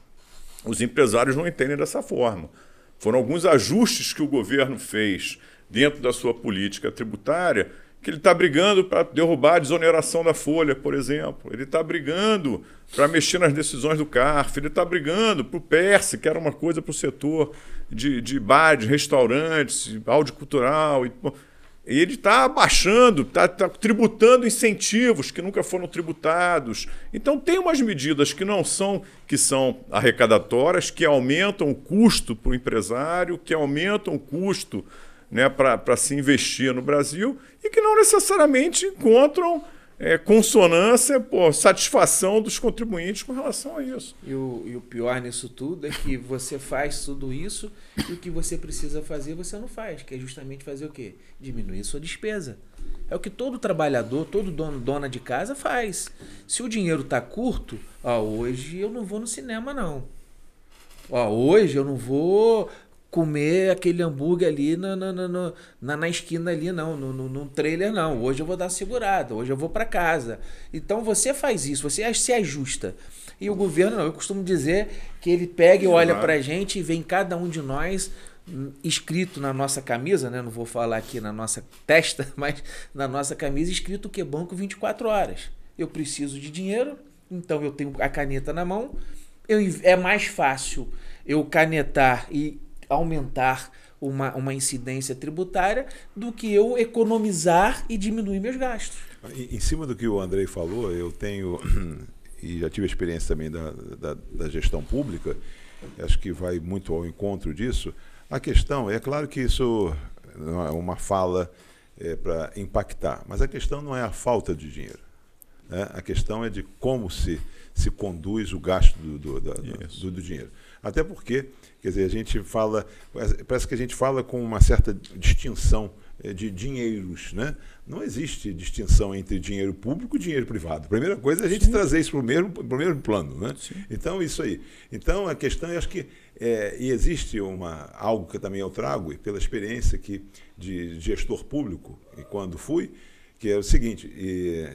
Os empresários não entendem dessa forma. Foram alguns ajustes que o governo fez dentro da sua política tributária que ele está brigando para derrubar a desoneração da folha, por exemplo. Ele está brigando para mexer nas decisões do CARF. Ele está brigando para o PERSE, que era uma coisa para o setor de, de bares, restaurantes, áudio cultural. E, ele está abaixando, está tá tributando incentivos que nunca foram tributados. Então tem umas medidas que não são que são arrecadatórias, que aumentam o custo para o empresário, que aumentam o custo né, para se investir no Brasil e que não necessariamente encontram é, consonância, pô, satisfação dos contribuintes com relação a isso. E o, e o, pior nisso tudo é que você faz tudo isso e o que você precisa fazer você não faz, que é justamente fazer o quê? Diminuir sua despesa. É o que todo trabalhador, todo dono, dona de casa faz. Se o dinheiro tá curto, ó, hoje eu não vou no cinema não. Ó, hoje eu não vou comer aquele hambúrguer ali no, no, no, na, na esquina ali, não, no, no, no trailer não. Hoje eu vou dar uma segurada, hoje eu vou para casa. Então você faz isso, você se ajusta. E o governo, não, eu costumo dizer que ele pega e olha para a gente e vem cada um de nós hum, escrito na nossa camisa, né? Não vou falar aqui na nossa testa, *laughs* mas na nossa camisa escrito que é banco 24 horas. Eu preciso de dinheiro, então eu tenho a caneta na mão. Eu, é mais fácil eu canetar e aumentar uma, uma incidência tributária do que eu economizar e diminuir meus gastos. Em, em cima do que o Andrei falou, eu tenho, *clears throat* e já tive a experiência também da, da, da gestão pública, acho que vai muito ao encontro disso. A questão, é claro que isso não é uma fala é, para impactar, mas a questão não é a falta de dinheiro. Né? A questão é de como se, se conduz o gasto do, do, da, do, do dinheiro. Até porque, quer dizer, a gente fala, parece que a gente fala com uma certa distinção eh, de dinheiros, né? Não existe distinção entre dinheiro público e dinheiro privado. Primeira coisa é a gente Sim. trazer isso para o mesmo, mesmo plano, né? Sim. Então isso aí. Então a questão, eu é, acho que é, e existe uma algo que também eu trago e pela experiência que de gestor público e quando fui, que é o seguinte,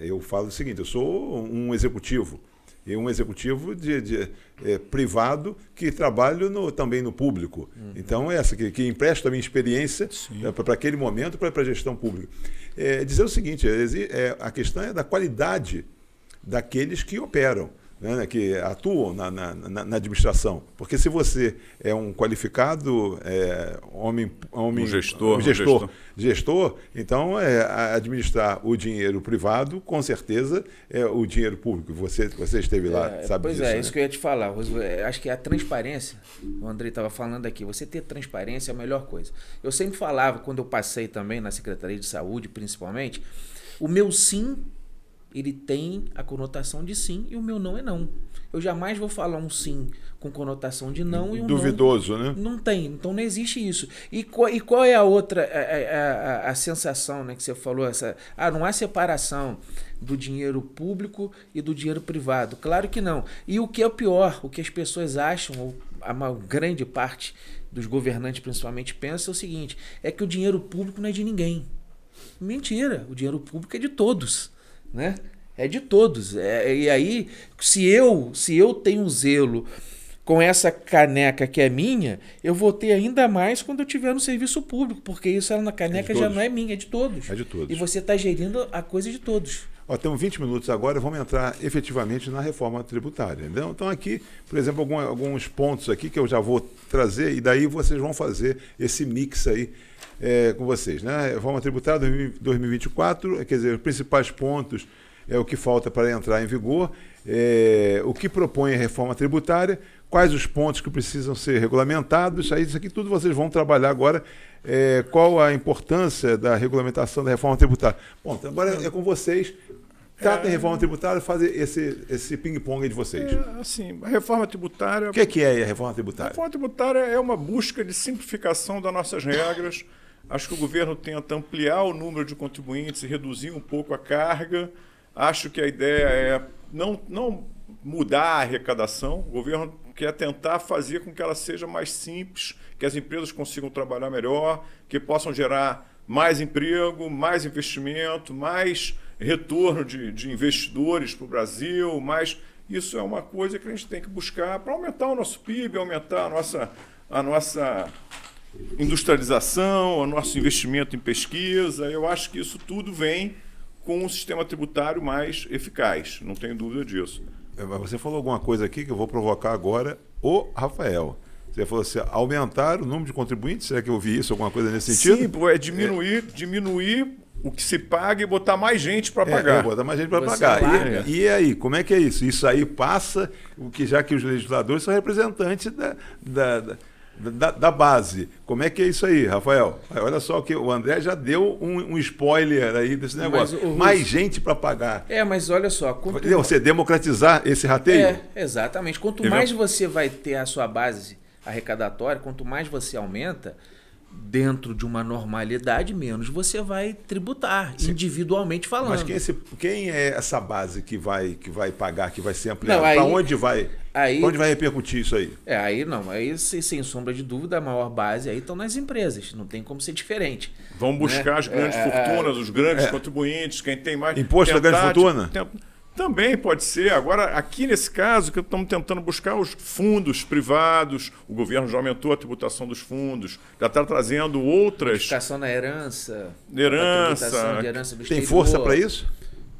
eu falo o seguinte, eu sou um executivo e um executivo de, de é, privado que trabalho no, também no público. Uhum. Então, é essa que, que empresta a minha experiência né, para aquele momento, para a gestão pública. É, dizer o seguinte, é, é a questão é da qualidade daqueles que operam. Né, né, que atuam na, na, na, administração. Porque se você é um qualificado é, homem, homem um gestor, um gestor, um gestor, gestor, então é, administrar o dinheiro privado, com certeza, é o dinheiro público. Você, você esteve lá, é, sabe pois disso. Pois é, né? isso que eu ia te falar. É, acho que a transparência, o André estava falando aqui, você ter transparência é a melhor coisa. Eu sempre falava, quando eu passei também na Secretaria de Saúde, principalmente, o meu sim ele tem a conotação de sim e o meu não é não. Eu jamais vou falar um sim com conotação de não e um Duvidoso, não, né? Não tem, então não existe isso. E qual, e qual é a outra, a, a, a, sensação né, que você falou? Essa, ah, não há separação do dinheiro público e do dinheiro privado. Claro que não. E o que é o pior, o que as pessoas acham, ou a maior, grande parte dos governantes principalmente pensa é o seguinte, é que o dinheiro público não é de ninguém. Mentira, o dinheiro público é de todos né? É de todos. É, e aí, se eu, se eu tenho zelo com essa caneca que é minha, eu vou ter ainda mais quando eu tiver no serviço público, porque isso na é caneca é já não é minha, é de todos. É de todos. E você está gerindo a coisa de todos. Ó, temos 20 minutos agora, vamos entrar efetivamente na reforma tributária. Então, então aqui, por exemplo, algum, alguns pontos aqui que eu já vou trazer, e daí vocês vão fazer esse mix aí é, com vocês. Né? Reforma tributária 2024, é, quer dizer, os principais pontos é o que falta para entrar em vigor, é, o que propõe a reforma tributária, quais os pontos que precisam ser regulamentados. Aí, isso aqui tudo vocês vão trabalhar agora. É, qual a importância da regulamentação da reforma tributária? Bom, então agora é com vocês Trata é, a reforma tributária, fazer esse, esse ping-pong de vocês. É, assim, a reforma tributária. O que é, que é a reforma tributária? A reforma tributária é uma busca de simplificação das nossas regras. Acho que o governo tenta ampliar o número de contribuintes e reduzir um pouco a carga. Acho que a ideia é não, não mudar a arrecadação. O governo quer tentar fazer com que ela seja mais simples, que as empresas consigam trabalhar melhor, que possam gerar mais emprego, mais investimento, mais retorno de, de investidores para o Brasil, mas isso é uma coisa que a gente tem que buscar para aumentar o nosso PIB, aumentar a nossa, a nossa industrialização, o nosso investimento em pesquisa. Eu acho que isso tudo vem com um sistema tributário mais eficaz, não tenho dúvida disso. É, você falou alguma coisa aqui que eu vou provocar agora o Rafael. Você falou assim, aumentar o número de contribuintes? Será que eu vi isso, alguma coisa nesse sentido? Sim, é diminuir, é. diminuir o que se paga e botar mais gente para é, pagar. É, botar mais gente para pagar. Paga. E, e, aí, como é que é isso? Isso aí passa, o que já que os legisladores são representantes da, da, da da, da, base. Como é que é isso aí, Rafael? Olha só que o André já deu um, um spoiler aí desse negócio. Mas, Mais Russo... gente para pagar. É, mas olha só. Quanto... Você democratizar esse rateio? É, exatamente. Quanto mais você vai ter a sua base arrecadatória, quanto mais você aumenta, dentro de uma normalidade, menos você vai tributar, Sim. individualmente falando. Mas quem, é esse, quem, é essa base que vai, que vai pagar, que vai ser ampliada? Para onde vai? Aí, onde vai repercutir isso aí? É, aí não, aí sem sombra de dúvida, a maior base aí estão nas empresas, não tem como ser diferente. Vão né? buscar né? as grandes é, é, é, fortunas, os grandes é, contribuintes, quem tem mais. Imposto da grande fortuna? Também pode ser. Agora, aqui nesse caso, que estamos tentando buscar os fundos privados, o governo já aumentou a tributação dos fundos, já está trazendo outras. Tributação na herança. Herança. herança tem força para isso?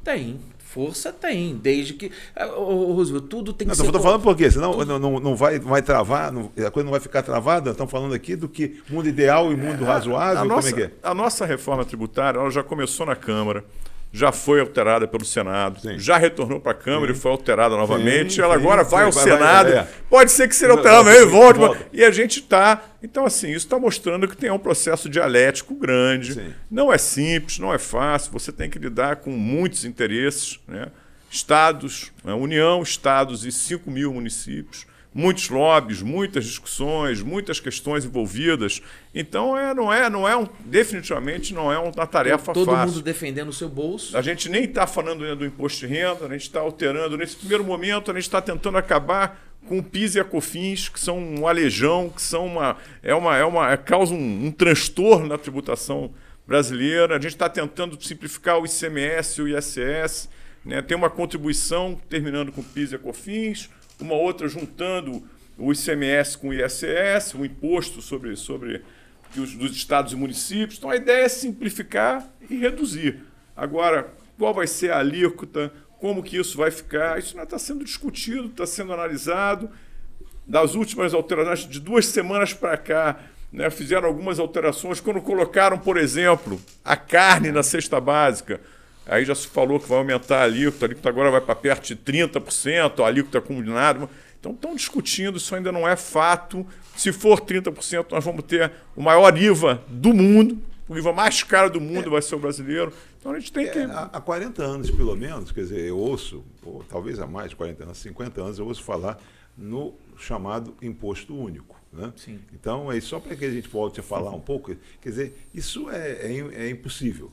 Tem. Força tem, desde que. Ah, ô, Roosevelt, tudo tem que não, ser. Estou falando por quê? Senão tudo... não, não, não vai, vai travar, não, a coisa não vai ficar travada. Estamos falando aqui do que mundo ideal e mundo é, razoável. A é nossa, é é? a nossa reforma tributária ela já começou na Câmara já foi alterada pelo Senado, Sim. já retornou para a Câmara Sim. e foi alterada novamente. Sim, ela agora vai ao vai, Senado. É. Pode ser que seja alterada, e volte. E a gente está. Então, assim, isso está mostrando que tem um processo dialético grande. Não é simples, não é fácil. Você tem que lidar com muitos interesses. Né? Estados, né? União, estados e 5 mil municípios muitos lobbies, muitas discussões, muitas questões envolvidas. Então é, não é, não é um, definitivamente não é uma tarefa Todo fácil. Todo mundo defendendo o seu bolso. A gente nem está falando ainda do imposto de renda, a gente está alterando. Nesse primeiro momento, a gente está tentando acabar com o PIS e a COFINS, que são um aleijão, que são uma. é uma. É uma é, causa um, um transtorno na tributação brasileira. A gente está tentando simplificar o ICMS e o ISS. Né? Tem uma contribuição terminando com o PIS e a COFINS uma outra juntando o ICMS com o ISS, o imposto sobre, sobre os, dos estados e municípios. Então a ideia é simplificar e reduzir. Agora, qual vai ser a alíquota, como que isso vai ficar, isso está sendo discutido, está sendo analisado. Das últimas alterações, de duas semanas para cá, né, fizeram algumas alterações quando colocaram, por exemplo, a carne na cesta básica. Aí já se falou que vai aumentar a alíquota, a alíquota agora vai para perto de 30%, a alíquota combinada. Então estão discutindo, isso ainda não é fato. Se for 30%, nós vamos ter o maior IVA do mundo, o IVA mais caro do mundo é. vai ser o brasileiro. Então a gente tem é, que. Há 40 anos, pelo menos, quer dizer, eu ouço, ou talvez há mais de 40 anos, 50 anos, eu ouço falar no chamado imposto único. Né? Então, é só para que a gente volte a falar um pouco, quer dizer, isso é, é, é impossível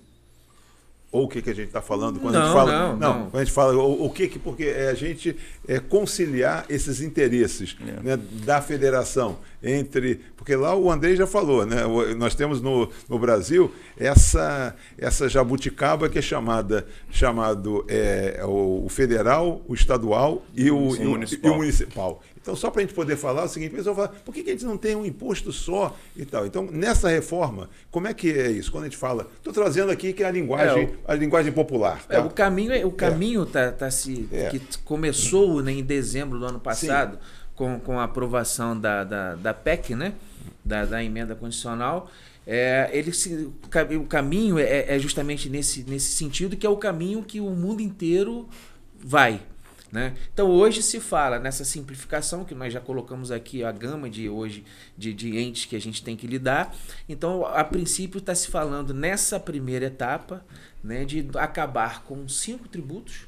ou o que, que a gente está falando quando não, a gente fala não, não, não, Quando a gente fala o, o, que que porque é a gente é, conciliar esses interesses é. Né, da federação entre. Porque lá o Andrei já falou, né? Nós temos no, no Brasil essa, essa jabuticaba que é chamada chamado é, é o, federal, o estadual e o, e o, municipal. E o municipal. Então, só para a gente poder falar o seguinte, pessoal fala, por que, que a gente não tem um imposto só e tal? Então, nessa reforma, como é que é isso? Quando a gente fala, estou trazendo aqui que é a linguagem, é, a linguagem popular. É, tá? É, o caminho, é. o caminho tá, tá se, que começou né, em dezembro do ano passado. Sim com, com a aprovação da, da, da PEC, né? Da, da emenda condicional, é, ele se, o caminho é, é justamente nesse, nesse sentido, que é o caminho que o mundo inteiro vai. Né? Então hoje se fala nessa simplificação que nós já colocamos aqui a gama de hoje de, de entes que a gente tem que lidar. Então a princípio está se falando nessa primeira etapa né, de acabar com cinco tributos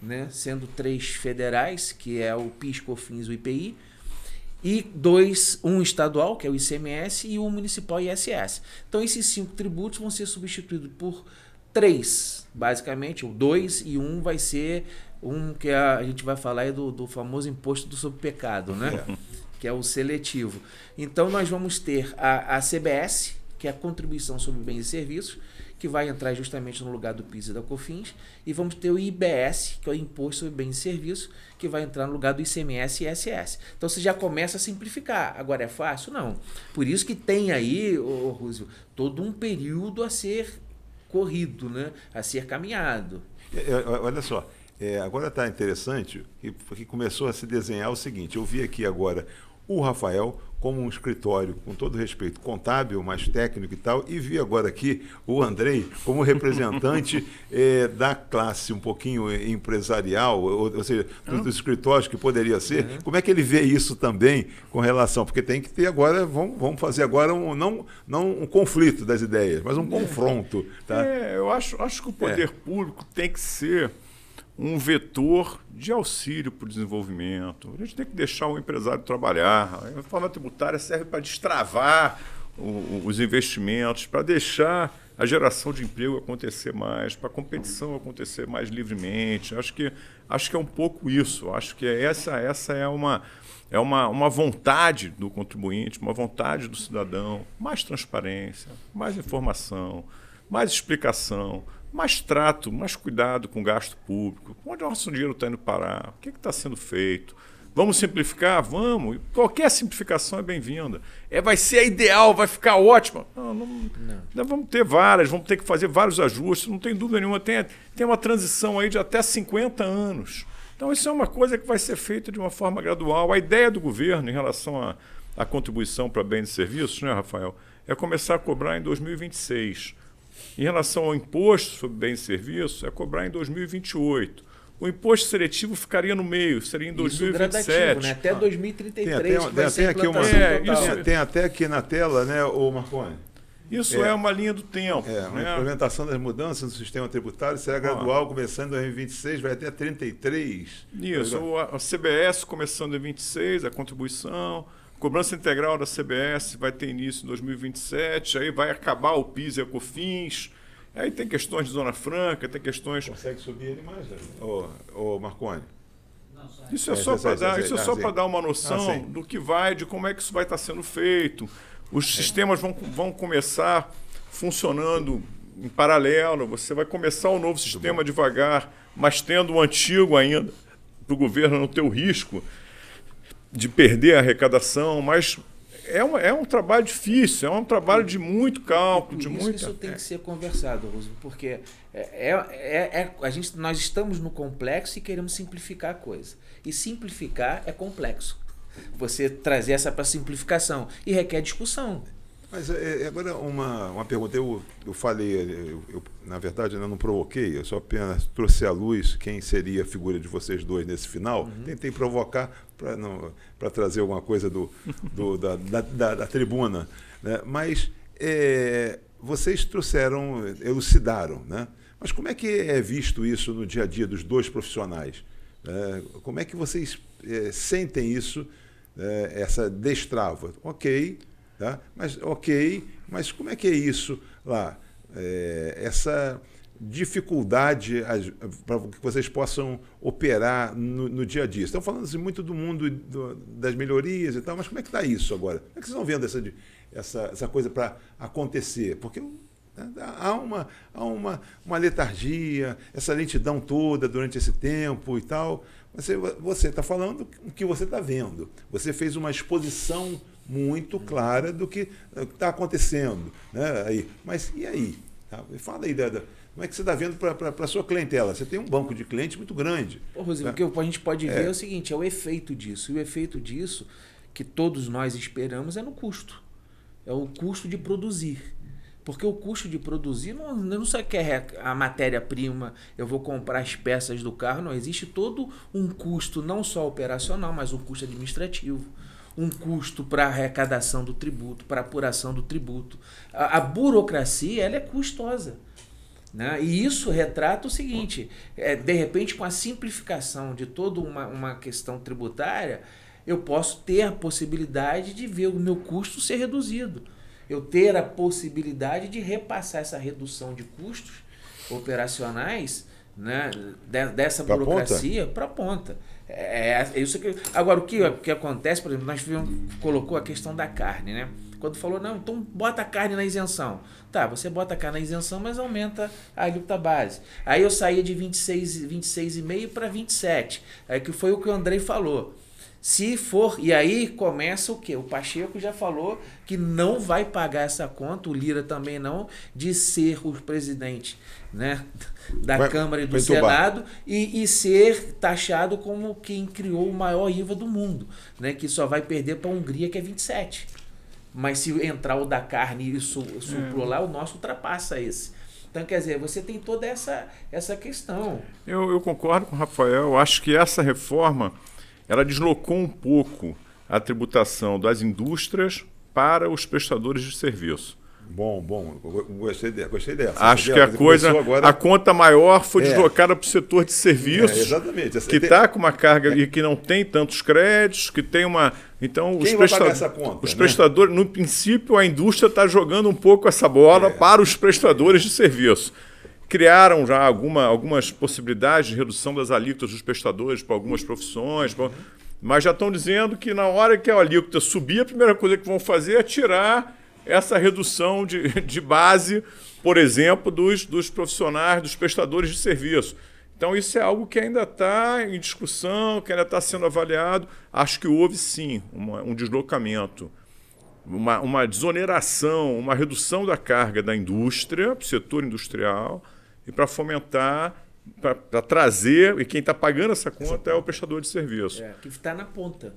né? sendo três federais, que é o PIS, COFINS e o IPI, e dois, um estadual, que é o ICMS, e um municipal ISS. Então esses cinco tributos vão ser substituídos por três, basicamente, ou dois, e um vai ser um que a, gente vai falar aí do, do famoso imposto do subpecado, né? *laughs* Que é o seletivo. Então nós vamos ter a, a CBS, que é a contribuição sobre bens e serviços, que vai entrar justamente no lugar do PIS e da COFINS, e vamos ter o IBS, que é o Imposto sobre Bens e Serviços, que vai entrar no lugar do ICMS e ISS. Então você já começa a simplificar. Agora é fácil? Não. Por isso que tem aí, o Rússio, todo um período a ser corrido, né? a ser caminhado. É, é, olha só, é, agora está interessante que, que começou a se desenhar o seguinte: eu vi aqui agora o Rafael como um escritório, com todo respeito, contábil, mais técnico e tal, e vi agora aqui o Andrei como representante *laughs* eh, da classe um pouquinho eh, empresarial, ou, ou seja, dos, dos, escritórios que poderia ser. Uhum. Como é que ele vê isso também com relação? Porque tem que ter agora, vamos, vamos fazer agora um, não, não um conflito das ideias, mas um é. confronto. Tá? É, eu acho, acho que o poder é. público tem que ser um vetor de auxílio para o desenvolvimento. A gente tem que deixar o empresário trabalhar. A reforma tributária serve para destravar o, os investimentos, para deixar a geração de emprego acontecer mais, para a competição acontecer mais livremente. Acho que, acho que é um pouco isso. Acho que essa, essa é uma. É uma, uma vontade do contribuinte, uma vontade do cidadão, mais transparência, mais informação, mais explicação, mais trato, mais cuidado com o gasto público. Onde o nosso dinheiro está indo parar? O que é está sendo feito? Vamos simplificar? Vamos. Qualquer simplificação é bem-vinda. É, vai ser a ideal, vai ficar ótima. Não, não, não. vamos ter várias, vamos ter que fazer vários ajustes, não tem dúvida nenhuma. Tem, tem uma transição aí de até 50 anos. Então, isso é uma coisa que vai ser feita de uma forma gradual. A ideia do governo em relação à, à contribuição para bens e serviços, né, Rafael, é começar a cobrar em 2026. Em relação ao imposto sobre bens e serviços, é cobrar em 2028. O imposto seletivo ficaria no meio, seria em 2027. Né? Até 2033. Tá. Tem até, aqui uma, é, tem até aqui na tela, né, o Marconi? Isso é, é, uma linha do tempo. É, né? A implementação das mudanças no sistema tributário será gradual, ah. começando em 2026, vai até 33. Isso, tá a CBS começando em 26, a contribuição, Cobrança integral da CBS vai ter início em 2027, aí vai acabar o PIS e a COFINS. Aí tem questões de Zona Franca, tem questões. Consegue subir ele mais, né? Ô, ô Marconi. Isso é, só para dar, isso é só para dar uma noção ah, do que vai, de como é que isso vai estar tá sendo feito. Os é. sistemas vão, vão começar funcionando em paralelo. Você vai começar o novo sistema devagar, mas tendo o antigo ainda para o governo não ter o risco de perder a arrecadação, mas é, um é um trabalho difícil, é um trabalho de muito cálculo, de isso, Isso tem que é. ser conversado, Rosa, porque é, é, é, é, a gente, nós estamos no complexo e queremos simplificar a coisa. E simplificar é complexo. Você trazer essa para simplificação e requer discussão. Mas é, é, agora uma, uma pergunta. Eu, eu falei, é, eu, eu, na verdade, né, eu não provoquei, eu só apenas trouxe à luz quem seria a figura de vocês dois nesse final. Uhum. Tentei provocar para trazer alguma coisa do, do *laughs* da, da, da, da, tribuna. Né? Mas é, vocês trouxeram, elucidaram. Né? Mas como é que é visto isso no dia a dia dos dois profissionais? É, como é que vocês sentem isso, essa destrava? Ok Tá? Mas, ok, mas como é que é isso lá? É, essa dificuldade para que vocês possam operar no, no dia a dia. Estão falando assim, muito do mundo do, das melhorias e tal, mas como é que está isso agora? Como é que vocês estão vendo essa, essa, essa coisa para acontecer? Porque né, há, uma, há uma, uma letargia, essa lentidão toda durante esse tempo e tal. você está falando o que você está vendo. Você fez uma exposição muito clara do que está eh, acontecendo. Né? Aí, mas e aí? Tá, fala aí, Dada. Como é que você está vendo para a sua clientela? Você tem um banco de clientes muito grande. Ô, Rosinho, tá? Né? o que a gente pode ver é. é o seguinte, é o efeito disso. E o efeito disso, que todos nós esperamos, é no custo. É o custo de produzir. Porque o custo de produzir não, não só quer a matéria-prima, eu vou comprar as peças do carro, não. Existe todo um custo, não só operacional, mas um custo administrativo um custo para arrecadação do tributo, para apuração do tributo. A, a, burocracia ela é custosa. Né? E isso retrata o seguinte: é, de repente, com a simplificação de toda uma, uma questão tributária, eu posso ter a possibilidade de ver o meu custo ser reduzido. Eu ter a possibilidade de repassar essa redução de custos operacionais né, de, dessa pra burocracia para a ponta. É, é, é, isso que. Agora, o que, o que acontece, por exemplo, nós vimos, colocou a questão da carne, né? Quando falou, não, então bota a carne na isenção. Tá, você bota a carne na isenção, mas aumenta a alíquota base. Aí eu saía de 26, para 27. É que foi o que o Andrei falou. Se for, e aí começa o que? O Pacheco já falou que não vai pagar essa conta, o Lira também não, de ser o presidente, né? da Câmara e do Senado e, e, ser taxado como quem criou o maior IVA do mundo, né? que só vai perder para a Hungria, que é 27. Mas se entrar o da carne e isso suprou é. lá, o nosso ultrapassa esse. Então, quer dizer, você tem toda essa, essa questão. Eu, eu concordo com o Rafael. acho que essa reforma ela deslocou um pouco a tributação das indústrias para os prestadores de serviço. Bom, bom. Gostei dessa. Gostei dessa. Acho que a coisa, agora... a conta maior foi é. deslocada para o setor de serviços. É, exatamente. Essa, que está tem... Tá com uma carga é. e que não tem tantos créditos, que tem uma. Então, Quem os, presta... conta, os né? prestadores, no princípio, a indústria está jogando um pouco essa bola é. para os prestadores de serviço criaram já alguma, algumas possibilidades de redução das alíquotas dos prestadores para algumas profissões, pra... mas já estão dizendo que na hora que a alíquota subir, a primeira coisa que vão fazer é tirar essa redução de, de base, por exemplo, dos, dos profissionais, dos prestadores de serviço. Então, isso é algo que ainda está em discussão, que ainda está sendo avaliado. Acho que houve sim uma, um deslocamento, uma, uma, desoneração, uma redução da carga da indústria, para o setor industrial, e para fomentar, para trazer, e quem está pagando essa conta é o prestador de serviço. É, que está na ponta.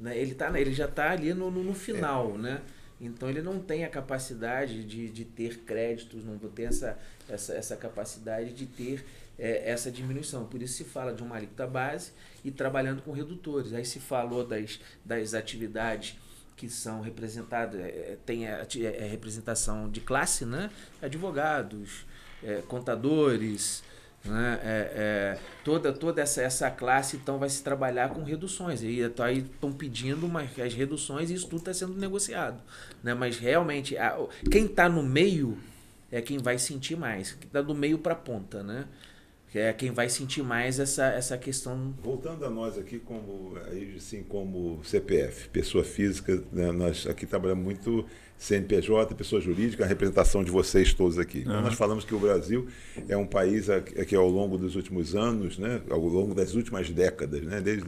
Né? Ele, tá, ele já está ali no, no, no final, é. né? Então ele não tem a capacidade de, de ter créditos, não tem essa, essa, essa capacidade de ter é, essa diminuição. Por isso se fala de uma alíquota base e trabalhando com redutores. Aí se falou das, das atividades que são representadas, é, é tem a, é, é, representação de classe, né? Advogados, é, contadores, né? É, é, toda toda essa, essa classe então vai se trabalhar com reduções e estão tá pedindo uma, as reduções e isso tudo está sendo negociado né? mas realmente a, quem está no meio é quem vai sentir mais que está do meio para a ponta né é quem vai sentir mais essa, essa questão. Voltando a nós aqui como assim como CPF, pessoa física, né? nós aqui trabalhamos muito CNPJ, pessoa jurídica, a representação de vocês todos aqui. uhum. nós falamos que o Brasil é um país que ao longo dos últimos anos, né, ao longo das últimas décadas, né, desde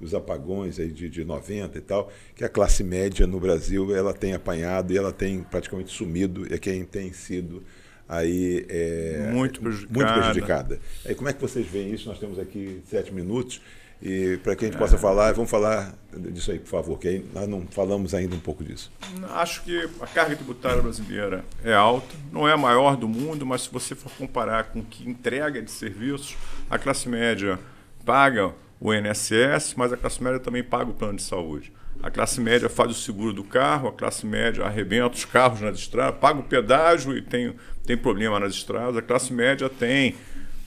os apagões aí de, de 90 e tal, que a classe média no Brasil ela tem apanhado e ela tem praticamente sumido, é quem tem sido aí é, muito, prejudicada. muito prejudicada. Aí, como é que vocês veem isso? Nós temos aqui sete minutos. E para que a gente possa é. falar, vamos falar disso aí, por favor, que aí nós não falamos ainda um pouco disso. Acho que a carga tributária brasileira é alta, não é a maior do mundo, mas se você for comparar com que entrega de serviços, a classe média paga o INSS, mas a classe média também paga o plano de saúde. A classe média faz o seguro do carro, a classe média arrebenta os carros nas estradas, paga o pedágio e tem, tem problema nas estradas. A classe média tem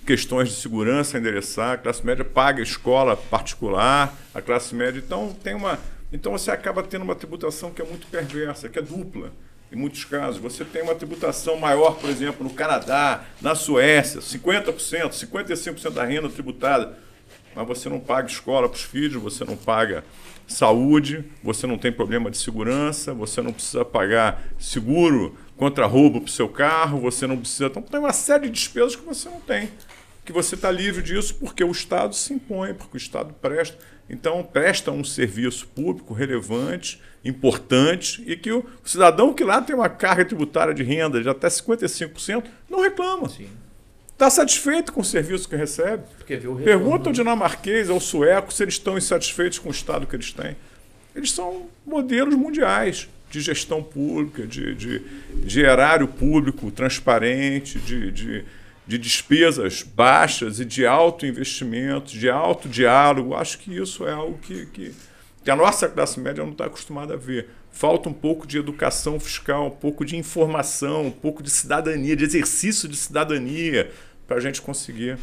questões de segurança a endereçar, a classe média paga escola particular, a classe média. Então, tem uma, então você acaba tendo uma tributação que é muito perversa, que é dupla. Em muitos casos, você tem uma tributação maior, por exemplo, no Canadá, na Suécia, 50%, 55% da renda tributada, mas você não paga escola para os filhos, você não paga saúde, você não tem problema de segurança, você não precisa pagar seguro contra roubo para o seu carro, você não precisa. Então, tem uma série de despesas que você não tem. Que você está livre disso porque o Estado se impõe, porque o Estado presta. Então, presta um serviço público relevante, importante, e que o cidadão que lá tem uma carga tributária de renda de até 55% não reclama. Sim. Está satisfeito com o serviço que recebe? Retorno, Pergunta ao dinamarquês, ao sueco, se eles estão insatisfeitos com o Estado que eles têm. Eles são modelos mundiais de gestão pública, de, de, de erário público transparente, de, de, de despesas baixas e de alto investimento, de alto diálogo. Acho que isso é algo que, que, que a nossa classe média não está acostumada a ver falta um pouco de educação fiscal, um pouco de informação, um pouco de cidadania, de exercício de cidadania, para a gente conseguir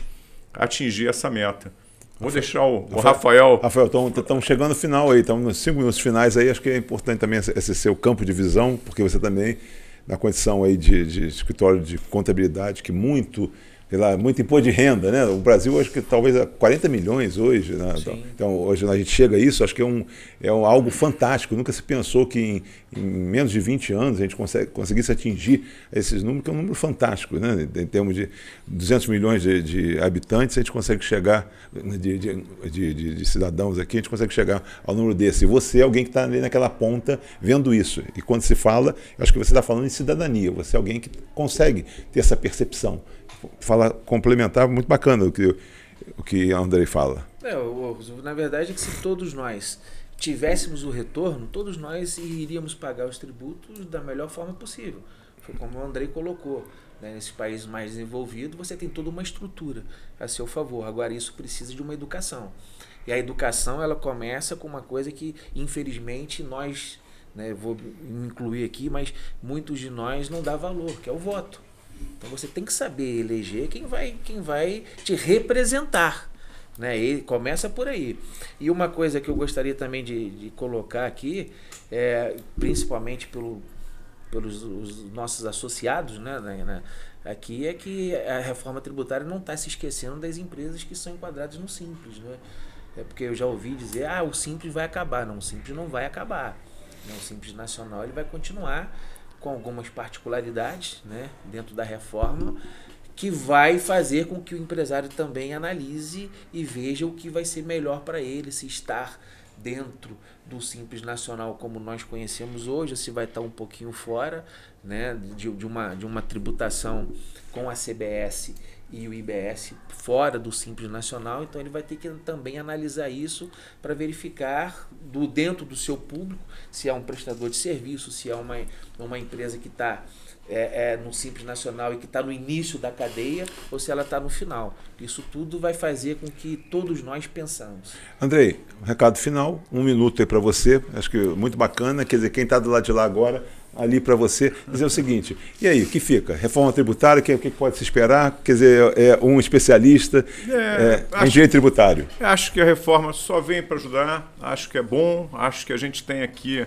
atingir essa meta. Vou deixar o, o Rafael. Rafael, estamos chegando no final aí, estamos nos cinco minutos finais aí. Acho que é importante também esse seu campo de visão, porque você também, na condição aí de, de escritório de contabilidade, que muito pela muito imposto de renda, né? O Brasil acho que talvez é a 40 milhões hoje, né? então hoje a gente chega a isso, acho que é um é um, algo fantástico. Nunca se pensou que em, em, menos de 20 anos a gente consegue conseguisse atingir esses números, que é um número fantástico, né? Em termos de 200 milhões de, de habitantes, a gente consegue chegar né, de, de, de, cidadãos aqui, a gente consegue chegar ao número desse. E você é alguém que está ali naquela ponta vendo isso. E quando se fala, acho que você está falando em cidadania. Você é alguém que consegue ter essa percepção fala complementar muito bacana o que o que Andrei fala. É, na verdade é que se todos nós tivéssemos o retorno, todos nós iríamos pagar os tributos da melhor forma possível. Foi como o Andrei colocou. Né? Nesse país mais desenvolvido, você tem toda uma estrutura a seu favor. Agora, isso precisa de uma educação. E a educação ela começa com uma coisa que, infelizmente, nós, né, vou incluir aqui, mas muitos de nós não dá valor, que é o voto. Então você tem que saber eleger quem vai, quem vai te representar. Né? E começa por aí. E uma coisa que eu gostaria também de, de colocar aqui, é, principalmente pelo, pelos nossos associados né, né, né, aqui, é que a reforma tributária não está se esquecendo das empresas que são enquadradas no Simples. Né? É porque eu já ouvi dizer, ah, o Simples vai acabar. Não, o Simples não vai acabar. Não, né? o Simples Nacional ele vai continuar com algumas particularidades né, dentro da reforma, que vai fazer com que o empresário também analise e veja o que vai ser melhor para ele se estar dentro do Simples Nacional como nós conhecemos hoje, ou se vai estar tá um pouquinho fora né, de, de, uma, de uma tributação com a CBS e o IBS fora do Simples Nacional, então ele vai ter que também analisar isso para verificar do dentro do seu público se é um prestador de serviço, se é uma, uma empresa que está é, é, no Simples Nacional e que está no início da cadeia ou se ela está no final. Isso tudo vai fazer com que todos nós pensamos. Andrei, um recado final, um minuto aí para você. Acho que muito bacana. Quer dizer, quem está do lado de lá agora ali para você dizer o seguinte: e aí, o que fica? Reforma tributária, o que, que, pode se esperar? Quer dizer, é, é um especialista é, é, é em direito tributário. Acho que a reforma só vem para ajudar, acho que é bom, acho que a gente tem aqui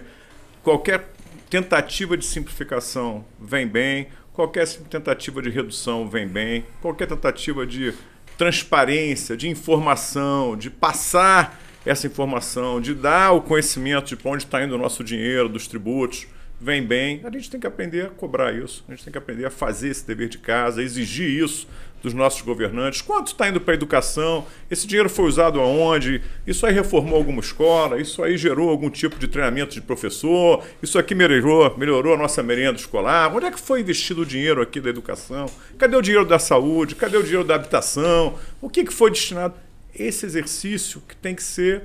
qualquer tentativa de simplificação vem bem, qualquer tentativa de redução vem bem, qualquer tentativa de transparência, de informação, de passar essa informação, de dar o conhecimento de para onde está indo o nosso dinheiro, dos tributos vem bem. A gente tem que aprender a cobrar isso, a gente tem que aprender a fazer esse dever de casa, exigir isso dos nossos governantes. Quanto está indo para a educação? Esse dinheiro foi usado aonde? Isso aí reformou alguma escola? Isso aí gerou algum tipo de treinamento de professor? Isso aqui melhorou, melhorou a nossa merenda escolar? Onde é que foi investido o dinheiro aqui da educação? Cadê o dinheiro da saúde? Cadê o dinheiro da habitação? O que, que foi destinado? Esse exercício que tem que ser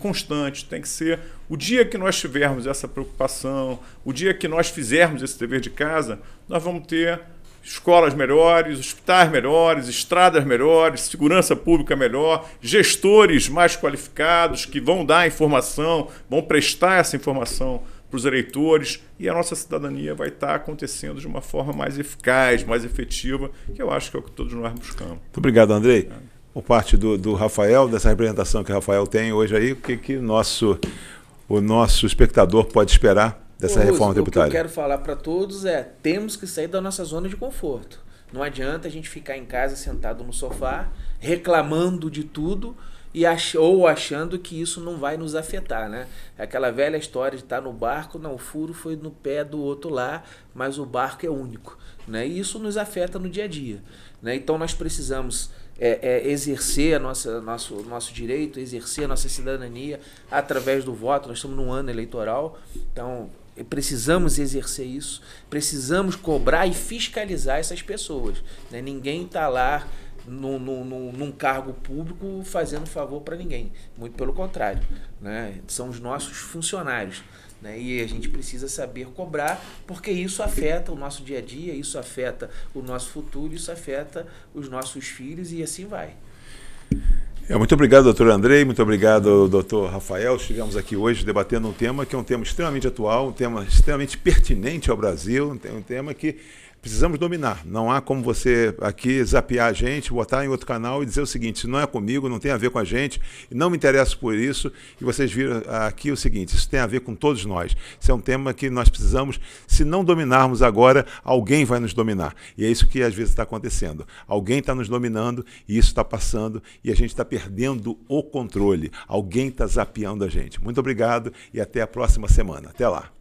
constante, tem que ser. O dia que nós tivermos essa preocupação, o dia que nós fizermos esse dever de casa, nós vamos ter escolas melhores, hospitais melhores, estradas melhores, segurança pública melhor, gestores mais qualificados que vão dar informação, vão prestar essa informação para os eleitores e a nossa cidadania vai estar acontecendo de uma forma mais eficaz, mais efetiva, que eu acho que é o que todos nós buscamos. Muito obrigado, Andrei. É por parte do, do, Rafael, dessa representação que o Rafael tem hoje aí, o que, que nosso, o nosso espectador pode esperar dessa Ô, reforma Russo, tributária? O que eu quero falar para todos é: temos que sair da nossa zona de conforto. Não adianta a gente ficar em casa sentado no sofá, reclamando de tudo e ach ou achando que isso não vai nos afetar, né? É aquela velha história de estar tá no barco, não, o furo foi no pé do outro lá, mas o barco é único, né? E isso nos afeta no dia a dia, né? Então nós precisamos é, é, exercer a nossa, nosso, nosso direito, exercer a nossa cidadania através do voto. Nós estamos num ano eleitoral, então precisamos exercer isso, precisamos cobrar e fiscalizar essas pessoas. Né? Ninguém está lá num, no num, cargo público fazendo favor para ninguém. Muito pelo contrário. Né? São os nossos funcionários. Né? E a gente precisa saber cobrar, porque isso afeta o nosso dia a dia, isso afeta o nosso futuro, isso afeta os nossos filhos e assim vai. É, muito obrigado, doutor Andrei, muito obrigado, doutor Rafael. estivemos aqui hoje debatendo um tema que é um tema extremamente atual, um tema extremamente pertinente ao Brasil, um tema que precisamos dominar. Não há como você aqui zapear a gente, botar em outro canal e dizer o seguinte: isso não é comigo, não tem a ver com a gente, não me interesso por isso. E vocês viram aqui o seguinte: isso tem a ver com todos nós. Isso é um tema que nós precisamos, se não dominarmos agora, alguém vai nos dominar. E é isso que às vezes está acontecendo. Alguém está nos dominando e isso está passando e a gente está perdendo o controle. Alguém está zapeando a gente. Muito obrigado e até a próxima semana. Até lá.